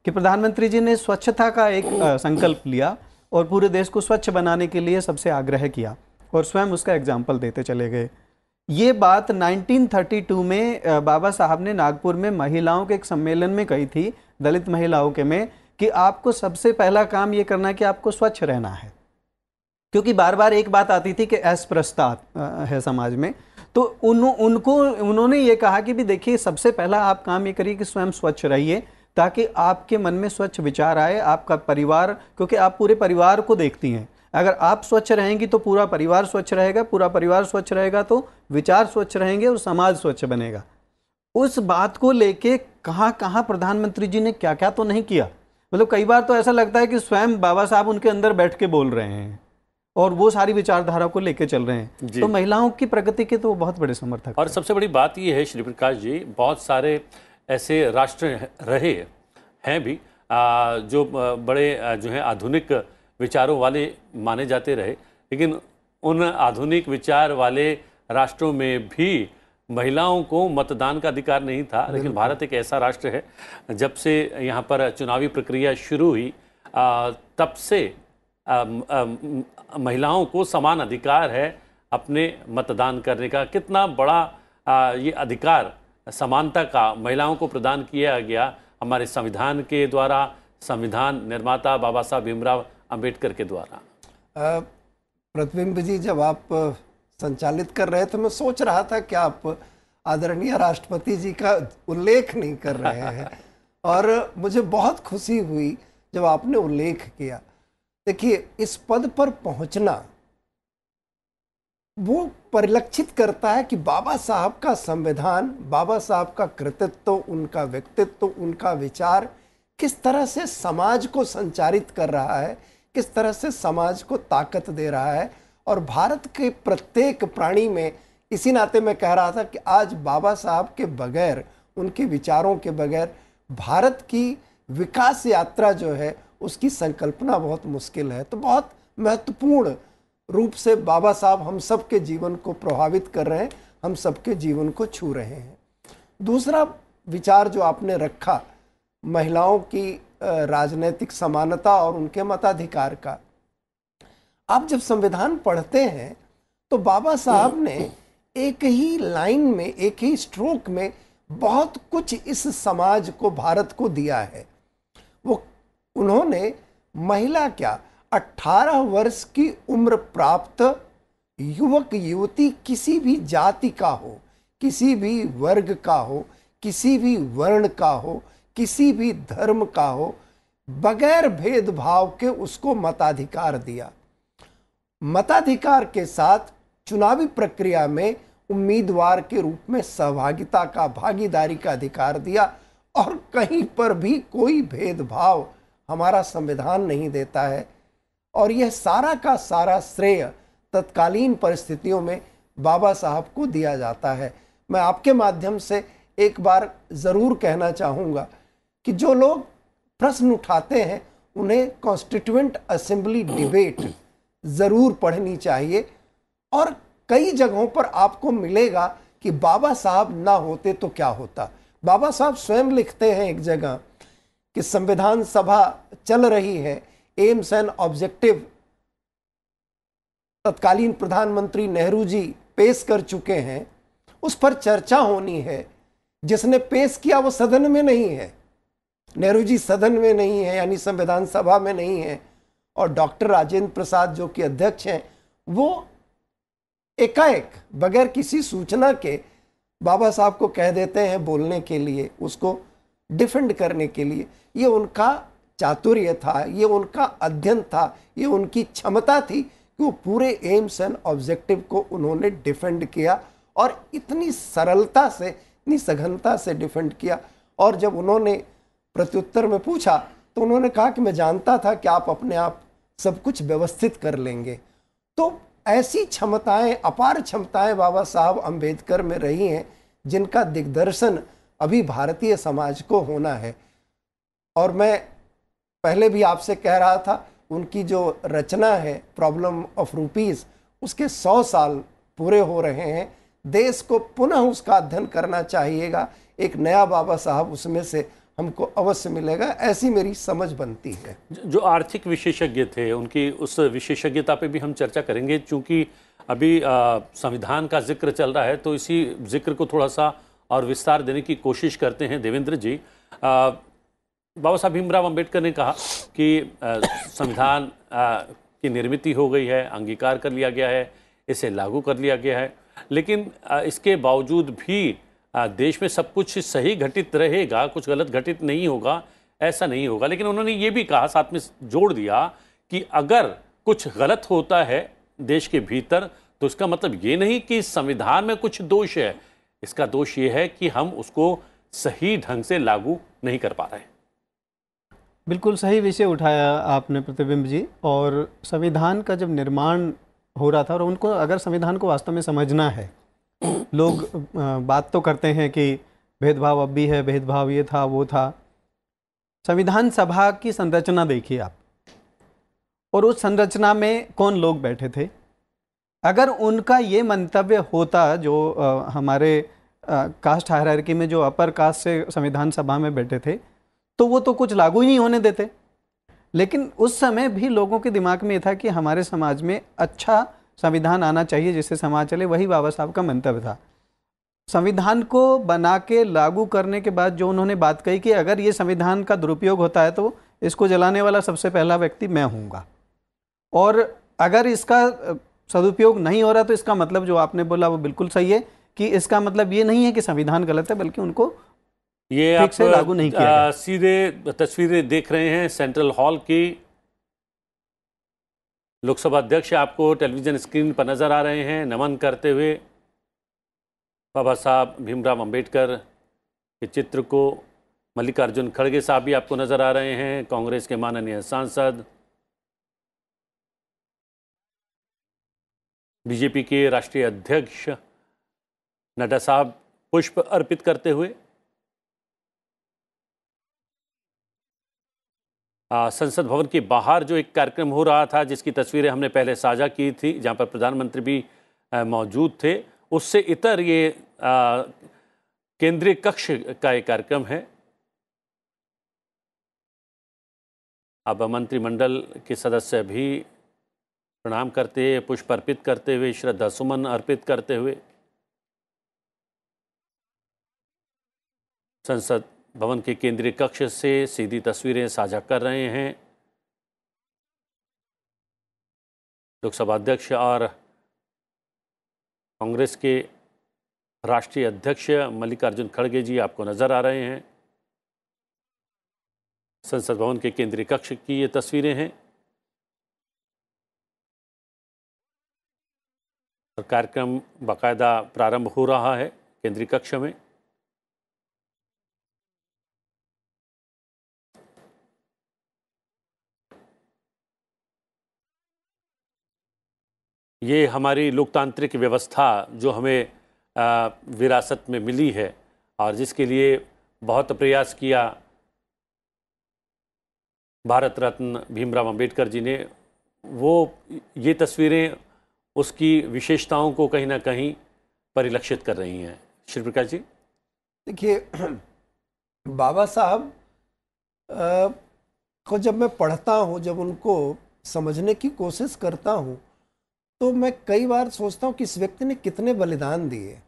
कि प्रधानमंत्री जी ने स्वच्छता का एक संकल्प लिया और पूरे देश को स्वच्छ बनाने के लिए सबसे आग्रह किया और स्वयं उसका एग्जाम्पल देते चले गए ये बात 1932 में बाबा साहब ने नागपुर में महिलाओं के एक सम्मेलन में कही थी दलित महिलाओं के में कि आपको सबसे पहला काम ये करना है कि आपको स्वच्छ रहना है क्योंकि बार बार एक बात आती थी कि अस्प्रस्ताव है समाज में तो उन उनको उन्होंने ये कहा कि भी देखिए सबसे पहला आप काम ये करिए कि स्वयं स्वच्छ रहिए ताकि आपके मन में स्वच्छ विचार आए आपका परिवार क्योंकि आप पूरे परिवार को देखती हैं अगर आप स्वच्छ रहेंगी तो पूरा परिवार स्वच्छ रहेगा पूरा परिवार स्वच्छ रहेगा तो विचार स्वच्छ रहेंगे और समाज स्वच्छ बनेगा उस बात को लेके कहाँ कहाँ प्रधानमंत्री जी ने क्या क्या तो नहीं किया मतलब कई बार तो ऐसा लगता है कि स्वयं बाबा साहब उनके अंदर बैठ के बोल रहे हैं और वो सारी विचारधारा को लेकर चल रहे हैं तो महिलाओं की प्रगति के तो बहुत बड़े समर्थक और सबसे बड़ी बात ये है श्री प्रकाश जी बहुत सारे ऐसे राष्ट्र रहे हैं भी आ, जो बड़े जो है आधुनिक विचारों वाले माने जाते रहे लेकिन उन आधुनिक विचार वाले राष्ट्रों में भी महिलाओं को मतदान का अधिकार नहीं था लेकिन भारत एक ऐसा राष्ट्र है जब से यहाँ पर चुनावी प्रक्रिया शुरू हुई तब से महिलाओं को समान अधिकार है अपने मतदान करने का कितना बड़ा आ, ये अधिकार समानता का महिलाओं को प्रदान किया गया हमारे संविधान के द्वारा संविधान निर्माता बाबा साहब भीमराव अम्बेडकर के द्वारा प्रतिबिंब जी जब आप संचालित कर रहे थे मैं सोच रहा था कि आप आदरणीय राष्ट्रपति जी का उल्लेख नहीं कर रहे हैं और मुझे बहुत खुशी हुई जब आपने उल्लेख किया देखिए इस पद पर पहुंचना वो परिलक्षित करता है कि बाबा साहब का संविधान बाबा साहब का कृतित्व उनका व्यक्तित्व उनका विचार किस तरह से समाज को संचारित कर रहा है किस तरह से समाज को ताकत दे रहा है और भारत के प्रत्येक प्राणी में इसी नाते मैं कह रहा था कि आज बाबा साहब के बगैर उनके विचारों के बगैर भारत की विकास यात्रा जो है उसकी संकल्पना बहुत मुश्किल है तो बहुत महत्वपूर्ण रूप से बाबा साहब हम सबके जीवन को प्रभावित कर रहे हैं हम सबके जीवन को छू रहे हैं दूसरा विचार जो आपने रखा महिलाओं की राजनैतिक समानता और उनके मताधिकार का आप जब संविधान पढ़ते हैं तो बाबा साहब ने एक ही लाइन में एक ही स्ट्रोक में बहुत कुछ इस समाज को भारत को दिया है वो उन्होंने महिला क्या 18 वर्ष की उम्र प्राप्त युवक युवती किसी भी जाति का हो किसी भी वर्ग का हो किसी भी वर्ण का हो किसी भी धर्म का हो बगैर भेदभाव के उसको मताधिकार दिया मताधिकार के साथ चुनावी प्रक्रिया में उम्मीदवार के रूप में सहभागिता का भागीदारी का अधिकार दिया और कहीं पर भी कोई भेदभाव हमारा संविधान नहीं देता है और यह सारा का सारा श्रेय तत्कालीन परिस्थितियों में बाबा साहब को दिया जाता है मैं आपके माध्यम से एक बार ज़रूर कहना चाहूँगा कि जो लोग प्रश्न उठाते हैं उन्हें कॉन्स्टिट्यूंट असेंबली डिबेट ज़रूर पढ़नी चाहिए और कई जगहों पर आपको मिलेगा कि बाबा साहब ना होते तो क्या होता बाबा साहब स्वयं लिखते हैं एक जगह कि संविधान सभा चल रही है एम्स एंड ऑब्जेक्टिव तत्कालीन प्रधानमंत्री नेहरू जी पेश कर चुके हैं उस पर चर्चा होनी है जिसने पेश किया वो सदन में नहीं है नेहरू जी सदन में नहीं है यानी संविधान सभा में नहीं है और डॉक्टर राजेंद्र प्रसाद जो कि अध्यक्ष हैं वो एकाएक बगैर किसी सूचना के बाबा साहब को कह देते हैं बोलने के लिए उसको डिफेंड करने के लिए ये उनका चातुर्य था ये उनका अध्ययन था ये उनकी क्षमता थी कि वो पूरे एम्स एंड ऑब्जेक्टिव को उन्होंने डिफेंड किया और इतनी सरलता से इतनी सघनता से डिफेंड किया और जब उन्होंने प्रत्युत्तर में पूछा तो उन्होंने कहा कि मैं जानता था कि आप अपने आप सब कुछ व्यवस्थित कर लेंगे तो ऐसी क्षमताएं अपार क्षमताएं बाबा साहब अंबेडकर में रही हैं जिनका दिग्दर्शन अभी भारतीय समाज को होना है और मैं पहले भी आपसे कह रहा था उनकी जो रचना है प्रॉब्लम ऑफ रूपीज़ उसके सौ साल पूरे हो रहे हैं देश को पुनः उसका अध्ययन करना चाहिएगा एक नया बाबा साहब उसमें से हमको अवश्य मिलेगा ऐसी मेरी समझ बनती है जो आर्थिक विशेषज्ञ थे उनकी उस विशेषज्ञता पे भी हम चर्चा करेंगे क्योंकि अभी संविधान का जिक्र चल रहा है तो इसी जिक्र को थोड़ा सा और विस्तार देने की कोशिश करते हैं देवेंद्र जी बाबा साहब भीमराव अम्बेडकर ने कहा कि संविधान की निर्मित हो गई है अंगीकार कर लिया गया है इसे लागू कर लिया गया है लेकिन इसके बावजूद भी देश में सब कुछ सही घटित रहेगा कुछ गलत घटित नहीं होगा ऐसा नहीं होगा लेकिन उन्होंने ये भी कहा साथ में जोड़ दिया कि अगर कुछ गलत होता है देश के भीतर तो उसका मतलब ये नहीं कि संविधान में कुछ दोष है इसका दोष ये है कि हम उसको सही ढंग से लागू नहीं कर पा रहे हैं बिल्कुल सही विषय उठाया आपने प्रतिबिंब जी और संविधान का जब निर्माण हो रहा था और उनको अगर संविधान को वास्तव में समझना है लोग बात तो करते हैं कि भेदभाव अब भी है भेदभाव ये था वो था संविधान सभा की संरचना देखिए आप और उस संरचना में कौन लोग बैठे थे अगर उनका ये मंतव्य होता जो हमारे कास्ट हायरकी में जो अपर कास्ट से संविधान सभा में बैठे थे तो वो तो कुछ लागू ही नहीं होने देते लेकिन उस समय भी लोगों के दिमाग में ये था कि हमारे समाज में अच्छा संविधान आना चाहिए जिससे समाज चले वही बाबा साहब का मंतव्य था संविधान को बना के लागू करने के बाद जो उन्होंने बात कही कि अगर ये संविधान का दुरुपयोग होता है तो इसको जलाने वाला सबसे पहला व्यक्ति मैं हूँगा और अगर इसका सदुपयोग नहीं हो रहा तो इसका मतलब जो आपने बोला वो बिल्कुल सही है कि इसका मतलब ये नहीं है कि संविधान गलत है बल्कि उनको ये आप से लागू नहीं किया सीधे तस्वीरें देख रहे हैं सेंट्रल हॉल की लोकसभा अध्यक्ष आपको टेलीविज़न स्क्रीन पर नज़र आ रहे हैं नमन करते हुए बाबा साहब भीमराव अंबेडकर के चित्र को मल्लिकार्जुन खड़गे साहब भी आपको नज़र आ रहे हैं कांग्रेस के माननीय सांसद बीजेपी के राष्ट्रीय अध्यक्ष नड्डा साहब पुष्प अर्पित करते हुए आ, संसद भवन के बाहर जो एक कार्यक्रम हो रहा था जिसकी तस्वीरें हमने पहले साझा की थी जहां पर प्रधानमंत्री भी मौजूद थे उससे इतर ये केंद्रीय कक्ष का एक कार्यक्रम है अब मंत्रिमंडल के सदस्य भी प्रणाम करते पुष्प अर्पित करते हुए श्रद्धा सुमन अर्पित करते हुए संसद भवन के केंद्रीय कक्ष से सीधी तस्वीरें साझा कर रहे हैं लोकसभा अध्यक्ष और कांग्रेस के राष्ट्रीय अध्यक्ष मल्लिकार्जुन खड़गे जी आपको नज़र आ रहे हैं संसद भवन के केंद्रीय कक्ष की ये तस्वीरें हैं कार्यक्रम बाकायदा प्रारंभ हो रहा है केंद्रीय कक्ष में ये हमारी लोकतांत्रिक व्यवस्था जो हमें विरासत में मिली है और जिसके लिए बहुत प्रयास किया भारत रत्न भीमराव अंबेडकर जी ने वो ये तस्वीरें उसकी विशेषताओं को कहीं ना कहीं परिलक्षित कर रही हैं श्री प्रकाश जी देखिए बाबा साहब को जब मैं पढ़ता हूँ जब उनको समझने की कोशिश करता हूँ तो मैं कई बार सोचता हूँ कि इस व्यक्ति ने कितने बलिदान दिए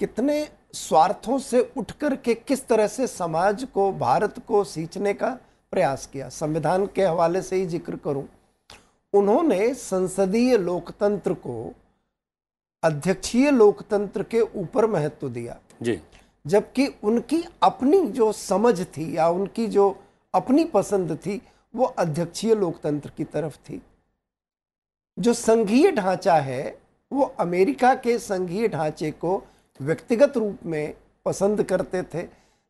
कितने स्वार्थों से उठ के किस तरह से समाज को भारत को सींचने का प्रयास किया संविधान के हवाले से ही जिक्र करूं उन्होंने संसदीय लोकतंत्र को अध्यक्षीय लोकतंत्र के ऊपर महत्व दिया जी जबकि उनकी अपनी जो समझ थी या उनकी जो अपनी पसंद थी वो अध्यक्षीय लोकतंत्र की तरफ थी जो संघीय ढांचा है वो अमेरिका के संघीय ढांचे को व्यक्तिगत रूप में पसंद करते थे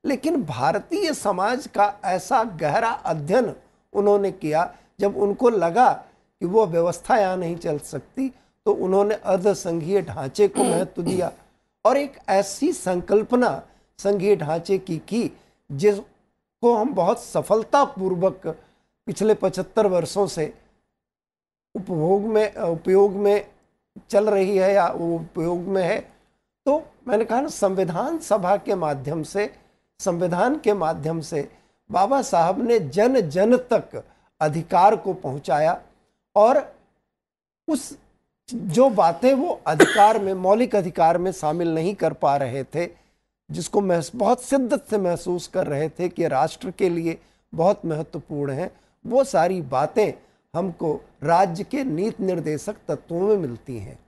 लेकिन भारतीय समाज का ऐसा गहरा अध्ययन उन्होंने किया जब उनको लगा कि वो व्यवस्था यहाँ नहीं चल सकती तो उन्होंने अर्धसंघीय ढांचे को महत्व दिया और एक ऐसी संकल्पना संघीय ढांचे की की जिसको हम बहुत सफलतापूर्वक पिछले पचहत्तर वर्षों से उपभोग में उपयोग में चल रही है या वो उपयोग में है तो मैंने कहा ना संविधान सभा के माध्यम से संविधान के माध्यम से बाबा साहब ने जन जन तक अधिकार को पहुंचाया और उस जो बातें वो अधिकार में मौलिक अधिकार में शामिल नहीं कर पा रहे थे जिसको महस बहुत शिद्दत से महसूस कर रहे थे कि राष्ट्र के लिए बहुत महत्वपूर्ण है वो सारी बातें हमको राज्य के नीति निर्देशक तत्वों में मिलती हैं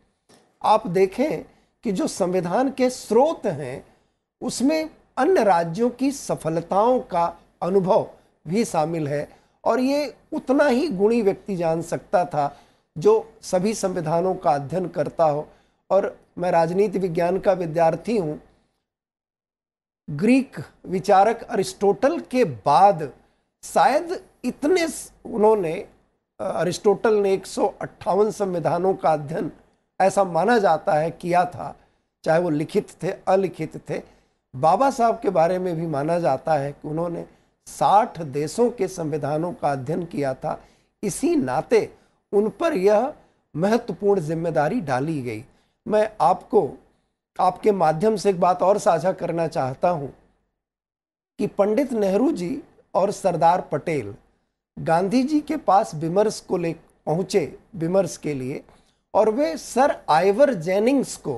आप देखें कि जो संविधान के स्रोत हैं उसमें अन्य राज्यों की सफलताओं का अनुभव भी शामिल है और ये उतना ही गुणी व्यक्ति जान सकता था जो सभी संविधानों का अध्ययन करता हो और मैं राजनीति विज्ञान का विद्यार्थी हूँ ग्रीक विचारक अरिस्टोटल के बाद शायद इतने उन्होंने अरिस्टोटल ने एक संविधानों का अध्ययन ऐसा माना जाता है किया था चाहे वो लिखित थे अलिखित थे बाबा साहब के बारे में भी माना जाता है कि उन्होंने 60 देशों के संविधानों का अध्ययन किया था इसी नाते उन पर यह महत्वपूर्ण जिम्मेदारी डाली गई मैं आपको आपके माध्यम से एक बात और साझा करना चाहता हूँ कि पंडित नेहरू जी और सरदार पटेल गांधी जी के पास विमर्श को ले पहुंचे विमर्श के लिए और वे सर आइवर जैनिंग्स को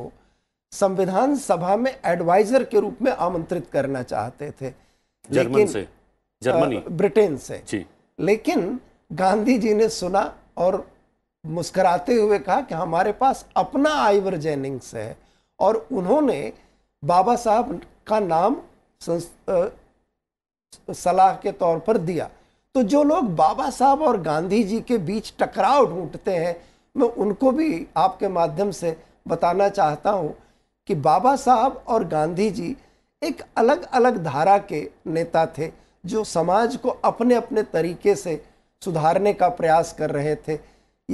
संविधान सभा में एडवाइजर के रूप में आमंत्रित करना चाहते थे जर्मन से जर्मनी ब्रिटेन से जी। लेकिन गांधी जी ने सुना और मुस्कराते हुए कहा कि हमारे पास अपना आइवर जैनिंग्स है और उन्होंने बाबा साहब का नाम सलाह के तौर पर दिया तो जो लोग बाबा साहब और गांधी जी के बीच टकराव ढूंढते हैं मैं उनको भी आपके माध्यम से बताना चाहता हूँ कि बाबा साहब और गांधी जी एक अलग अलग धारा के नेता थे जो समाज को अपने अपने तरीके से सुधारने का प्रयास कर रहे थे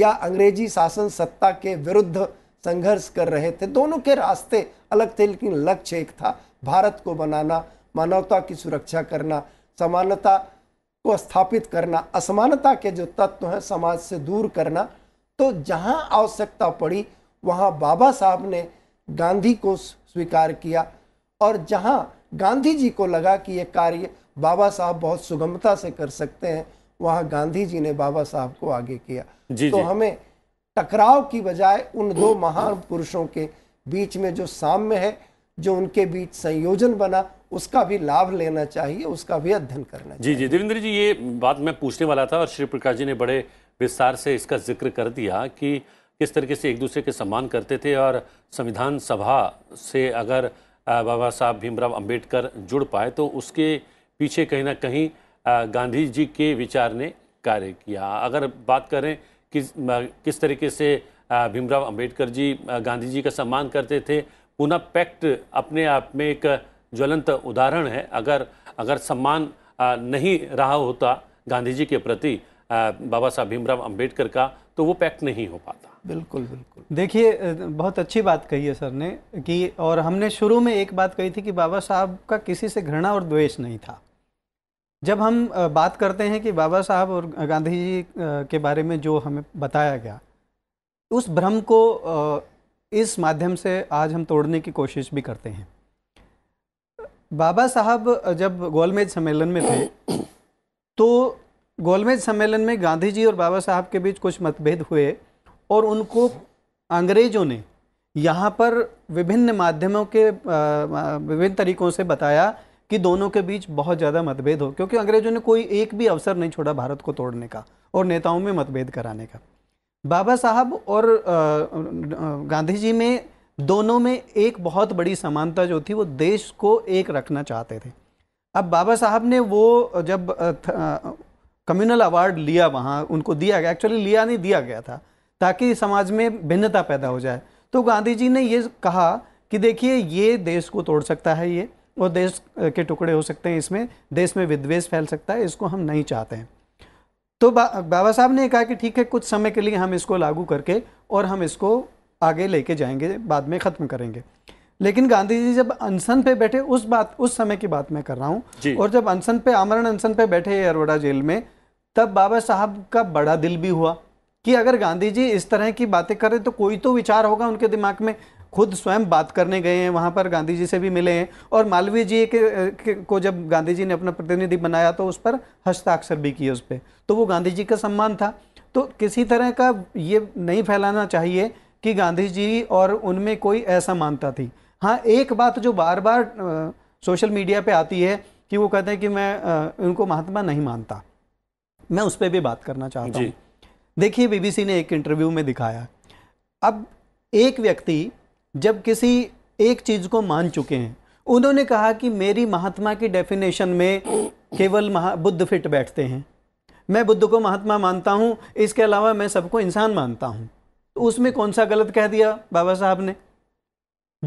या अंग्रेजी शासन सत्ता के विरुद्ध संघर्ष कर रहे थे दोनों के रास्ते अलग थे लेकिन लक्ष्य एक था भारत को बनाना मानवता की सुरक्षा करना समानता को स्थापित करना असमानता के जो तत्व हैं समाज से दूर करना तो जहां आवश्यकता पड़ी वहां बाबा साहब ने गांधी को स्वीकार किया और जहां गांधी जी को लगा कि ये कार्य बाबा साहब बहुत सुगमता से कर सकते हैं वहाँ गांधी जी ने बाबा साहब को आगे किया जी तो जी। हमें टकराव की बजाय उन दो महान पुरुषों के बीच में जो साम्य है जो उनके बीच संयोजन बना उसका भी लाभ लेना चाहिए उसका भी अध्ययन करना जी जी देवेंद्र जी ये बात मैं पूछने वाला था और श्री प्रकाश जी ने बड़े विस्तार से इसका जिक्र कर दिया कि किस तरीके से एक दूसरे के सम्मान करते थे और संविधान सभा से अगर बाबा साहब भीमराव अम्बेडकर जुड़ पाए तो उसके पीछे कहीं ना कहीं गांधी जी के विचार ने कार्य किया अगर बात करें किस किस तरीके से भीमराव अंबेडकर जी गांधी जी का सम्मान करते थे पुनः पैक्ट अपने आप में एक ज्वलंत उदाहरण है अगर अगर सम्मान नहीं रहा होता गांधी जी के प्रति बाबा साहब भीमराव अंबेडकर का तो वो पैक्ट नहीं हो पाता बिल्कुल बिल्कुल देखिए बहुत अच्छी बात कही है सर ने कि और हमने शुरू में एक बात कही थी कि बाबा साहब का किसी से घृणा और द्वेष नहीं था जब हम बात करते हैं कि बाबा साहब और गांधी जी के बारे में जो हमें बताया गया उस भ्रम को इस माध्यम से आज हम तोड़ने की कोशिश भी करते हैं बाबा साहब जब गोलमेज सम्मेलन में थे तो गोलमेज सम्मेलन में गांधी जी और बाबा साहब के बीच कुछ मतभेद हुए और उनको अंग्रेज़ों ने यहाँ पर विभिन्न माध्यमों के विभिन्न तरीकों से बताया कि दोनों के बीच बहुत ज़्यादा मतभेद हो क्योंकि अंग्रेज़ों ने कोई एक भी अवसर नहीं छोड़ा भारत को तोड़ने का और नेताओं में मतभेद कराने का बाबा साहब और गांधी जी में दोनों में एक बहुत बड़ी समानता जो थी वो देश को एक रखना चाहते थे अब बाबा साहब ने वो जब कम्युनल अवार्ड लिया वहाँ उनको दिया गया एक्चुअली लिया नहीं दिया गया था ताकि समाज में भिन्नता पैदा हो जाए तो गांधी जी ने ये कहा कि देखिए ये देश को तोड़ सकता है ये और देश के टुकड़े हो सकते हैं इसमें देश में विद्वेष फैल सकता है इसको हम नहीं चाहते हैं तो बा, बाबा साहब ने कहा कि ठीक है कुछ समय के लिए हम इसको लागू करके और हम इसको आगे लेके जाएंगे बाद में ख़त्म करेंगे लेकिन गांधी जी जब अनसन पे बैठे उस बात उस समय की बात मैं कर रहा हूँ और जब अनसन पे आमरण अनसन पे बैठे अरोड़ा जेल में तब बाबा साहब का बड़ा दिल भी हुआ कि अगर गांधी जी इस तरह की बातें करें तो कोई तो विचार होगा उनके दिमाग में खुद स्वयं बात करने गए हैं वहाँ पर गांधी जी से भी मिले हैं और मालवीय जी के, के को जब गांधी जी ने अपना प्रतिनिधि बनाया तो उस पर हस्ताक्षर भी किए उस पर तो वो गांधी जी का सम्मान था तो किसी तरह का ये नहीं फैलाना चाहिए कि गांधी जी और उनमें कोई ऐसा मानता थी हाँ एक बात जो बार बार सोशल मीडिया पे आती है कि वो कहते हैं कि मैं आ, उनको महात्मा नहीं मानता मैं उस पर भी बात करना चाहता हूँ देखिए बीबीसी ने एक इंटरव्यू में दिखाया अब एक व्यक्ति जब किसी एक चीज़ को मान चुके हैं उन्होंने कहा कि मेरी महात्मा की डेफिनेशन में केवल महा बुद्ध फिट बैठते हैं मैं बुद्ध को महात्मा मानता हूँ इसके अलावा मैं सबको इंसान मानता हूँ तो उसमें कौन सा गलत कह दिया बाबा साहब ने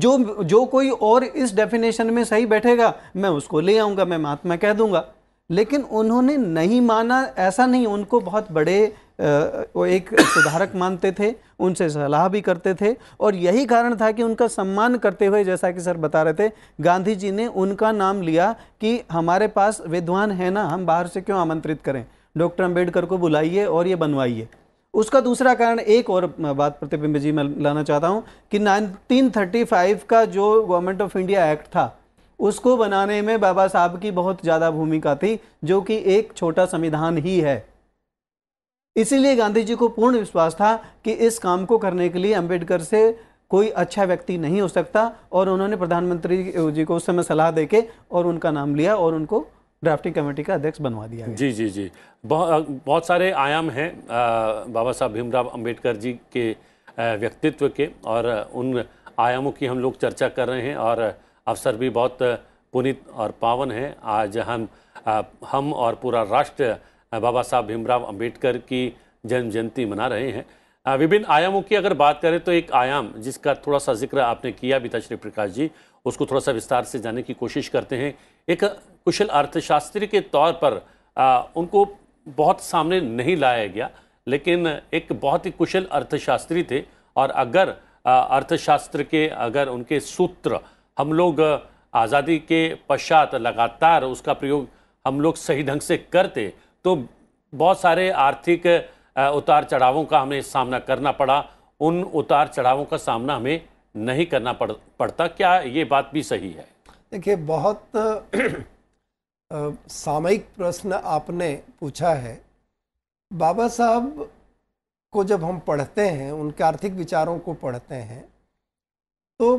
जो जो कोई और इस डेफिनेशन में सही बैठेगा मैं उसको ले आऊँगा मैं महात्मा कह दूंगा लेकिन उन्होंने नहीं माना ऐसा नहीं उनको बहुत बड़े वो एक सुधारक मानते थे उनसे सलाह भी करते थे और यही कारण था कि उनका सम्मान करते हुए जैसा कि सर बता रहे थे गांधी जी ने उनका नाम लिया कि हमारे पास विद्वान है ना हम बाहर से क्यों आमंत्रित करें डॉक्टर अम्बेडकर को बुलाइए और ये बनवाइए उसका दूसरा कारण एक और बात प्रतिबिंब जी मैं लाना चाहता हूँ कि 1935 का जो गवर्नमेंट ऑफ इंडिया एक्ट था उसको बनाने में बाबा साहब की बहुत ज़्यादा भूमिका थी जो कि एक छोटा संविधान ही है इसीलिए गांधी जी को पूर्ण विश्वास था कि इस काम को करने के लिए अंबेडकर से कोई अच्छा व्यक्ति नहीं हो सकता और उन्होंने प्रधानमंत्री जी को उस समय सलाह देके और उनका नाम लिया और उनको ड्राफ्टिंग कमेटी का अध्यक्ष बनवा दिया जी जी जी बहुत बहुत सारे आयाम हैं बाबा साहब भीमराव अम्बेडकर जी के व्यक्तित्व के और उन आयामों की हम लोग चर्चा कर रहे हैं और अवसर भी बहुत पुनित और पावन है आज हम हम और पूरा राष्ट्र बाबा साहब भीमराव अम्बेडकर की जन्म जयंती मना रहे हैं विभिन्न आयामों की अगर बात करें तो एक आयाम जिसका थोड़ा सा जिक्र आपने किया बीता श्री प्रकाश जी उसको थोड़ा सा विस्तार से जाने की कोशिश करते हैं एक कुशल अर्थशास्त्री के तौर पर आ, उनको बहुत सामने नहीं लाया गया लेकिन एक बहुत ही कुशल अर्थशास्त्री थे और अगर अर्थशास्त्र के अगर उनके सूत्र हम लोग आज़ादी के पश्चात लगातार उसका प्रयोग हम लोग सही ढंग से करते तो बहुत सारे आर्थिक उतार चढ़ावों का हमें सामना करना पड़ा उन उतार चढ़ावों का सामना हमें नहीं करना पड़ पड़ता क्या ये बात भी सही है देखिए बहुत सामयिक प्रश्न आपने पूछा है बाबा साहब को जब हम पढ़ते हैं उनके आर्थिक विचारों को पढ़ते हैं तो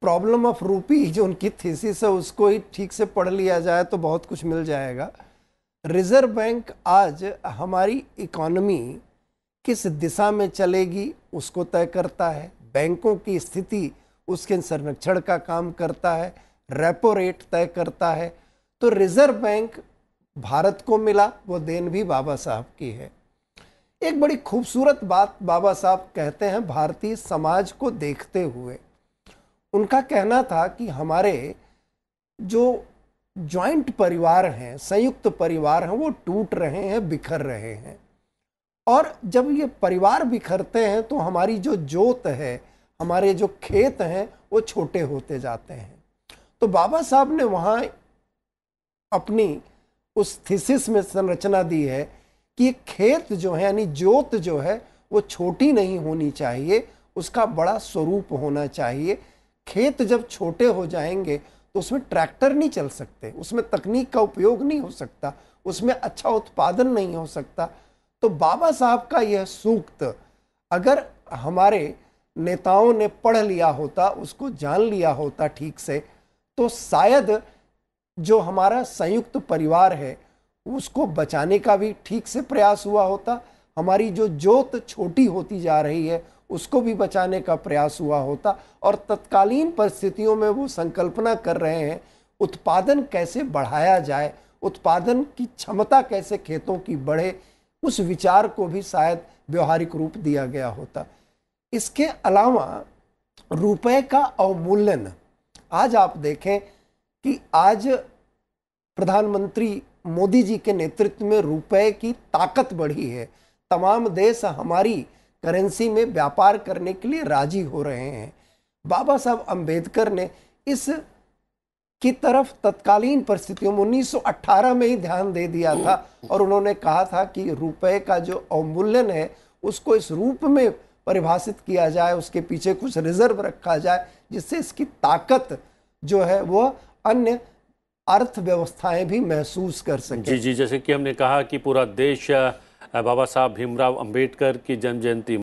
प्रॉब्लम ऑफ रूपी जो उनकी थीसिस है उसको ही ठीक से पढ़ लिया जाए तो बहुत कुछ मिल जाएगा रिजर्व बैंक आज हमारी इकोनमी किस दिशा में चलेगी उसको तय करता है बैंकों की स्थिति उसके संरक्षण का काम करता है रेपो रेट तय करता है तो रिजर्व बैंक भारत को मिला वो देन भी बाबा साहब की है एक बड़ी खूबसूरत बात बाबा साहब कहते हैं भारतीय समाज को देखते हुए उनका कहना था कि हमारे जो जॉइंट परिवार हैं संयुक्त परिवार हैं वो टूट रहे हैं बिखर रहे हैं और जब ये परिवार बिखरते हैं तो हमारी जो जोत है हमारे जो खेत हैं वो छोटे होते जाते हैं तो बाबा साहब ने वहाँ अपनी उस थीसिस में संरचना दी है कि खेत जो है यानी जोत जो है वो छोटी नहीं होनी चाहिए उसका बड़ा स्वरूप होना चाहिए खेत जब छोटे हो जाएंगे तो उसमें ट्रैक्टर नहीं चल सकते उसमें तकनीक का उपयोग नहीं हो सकता उसमें अच्छा उत्पादन नहीं हो सकता तो बाबा साहब का यह सूक्त अगर हमारे नेताओं ने पढ़ लिया होता उसको जान लिया होता ठीक से तो शायद जो हमारा संयुक्त परिवार है उसको बचाने का भी ठीक से प्रयास हुआ होता हमारी जो जोत छोटी होती जा रही है उसको भी बचाने का प्रयास हुआ होता और तत्कालीन परिस्थितियों में वो संकल्पना कर रहे हैं उत्पादन कैसे बढ़ाया जाए उत्पादन की क्षमता कैसे खेतों की बढ़े उस विचार को भी शायद व्यवहारिक रूप दिया गया होता इसके अलावा रुपए का अवमूल्यन आज आप देखें कि आज प्रधानमंत्री मोदी जी के नेतृत्व में रुपए की ताकत बढ़ी है तमाम देश हमारी करेंसी में व्यापार करने के लिए राजी हो रहे हैं बाबा साहब अंबेडकर ने इस की तरफ तत्कालीन परिस्थितियों में 1918 में ही ध्यान दे दिया था और उन्होंने कहा था कि रुपए का जो अवमूल्यन है उसको इस रूप में परिभाषित किया जाए उसके पीछे कुछ रिजर्व रखा जाए जिससे इसकी ताकत जो है वह अन्य अर्थव्यवस्थाएं भी महसूस कर सकें जी जी जैसे कि हमने कहा कि पूरा देश बाबा साहब भीमराव अंबेडकर की जन्म जयंती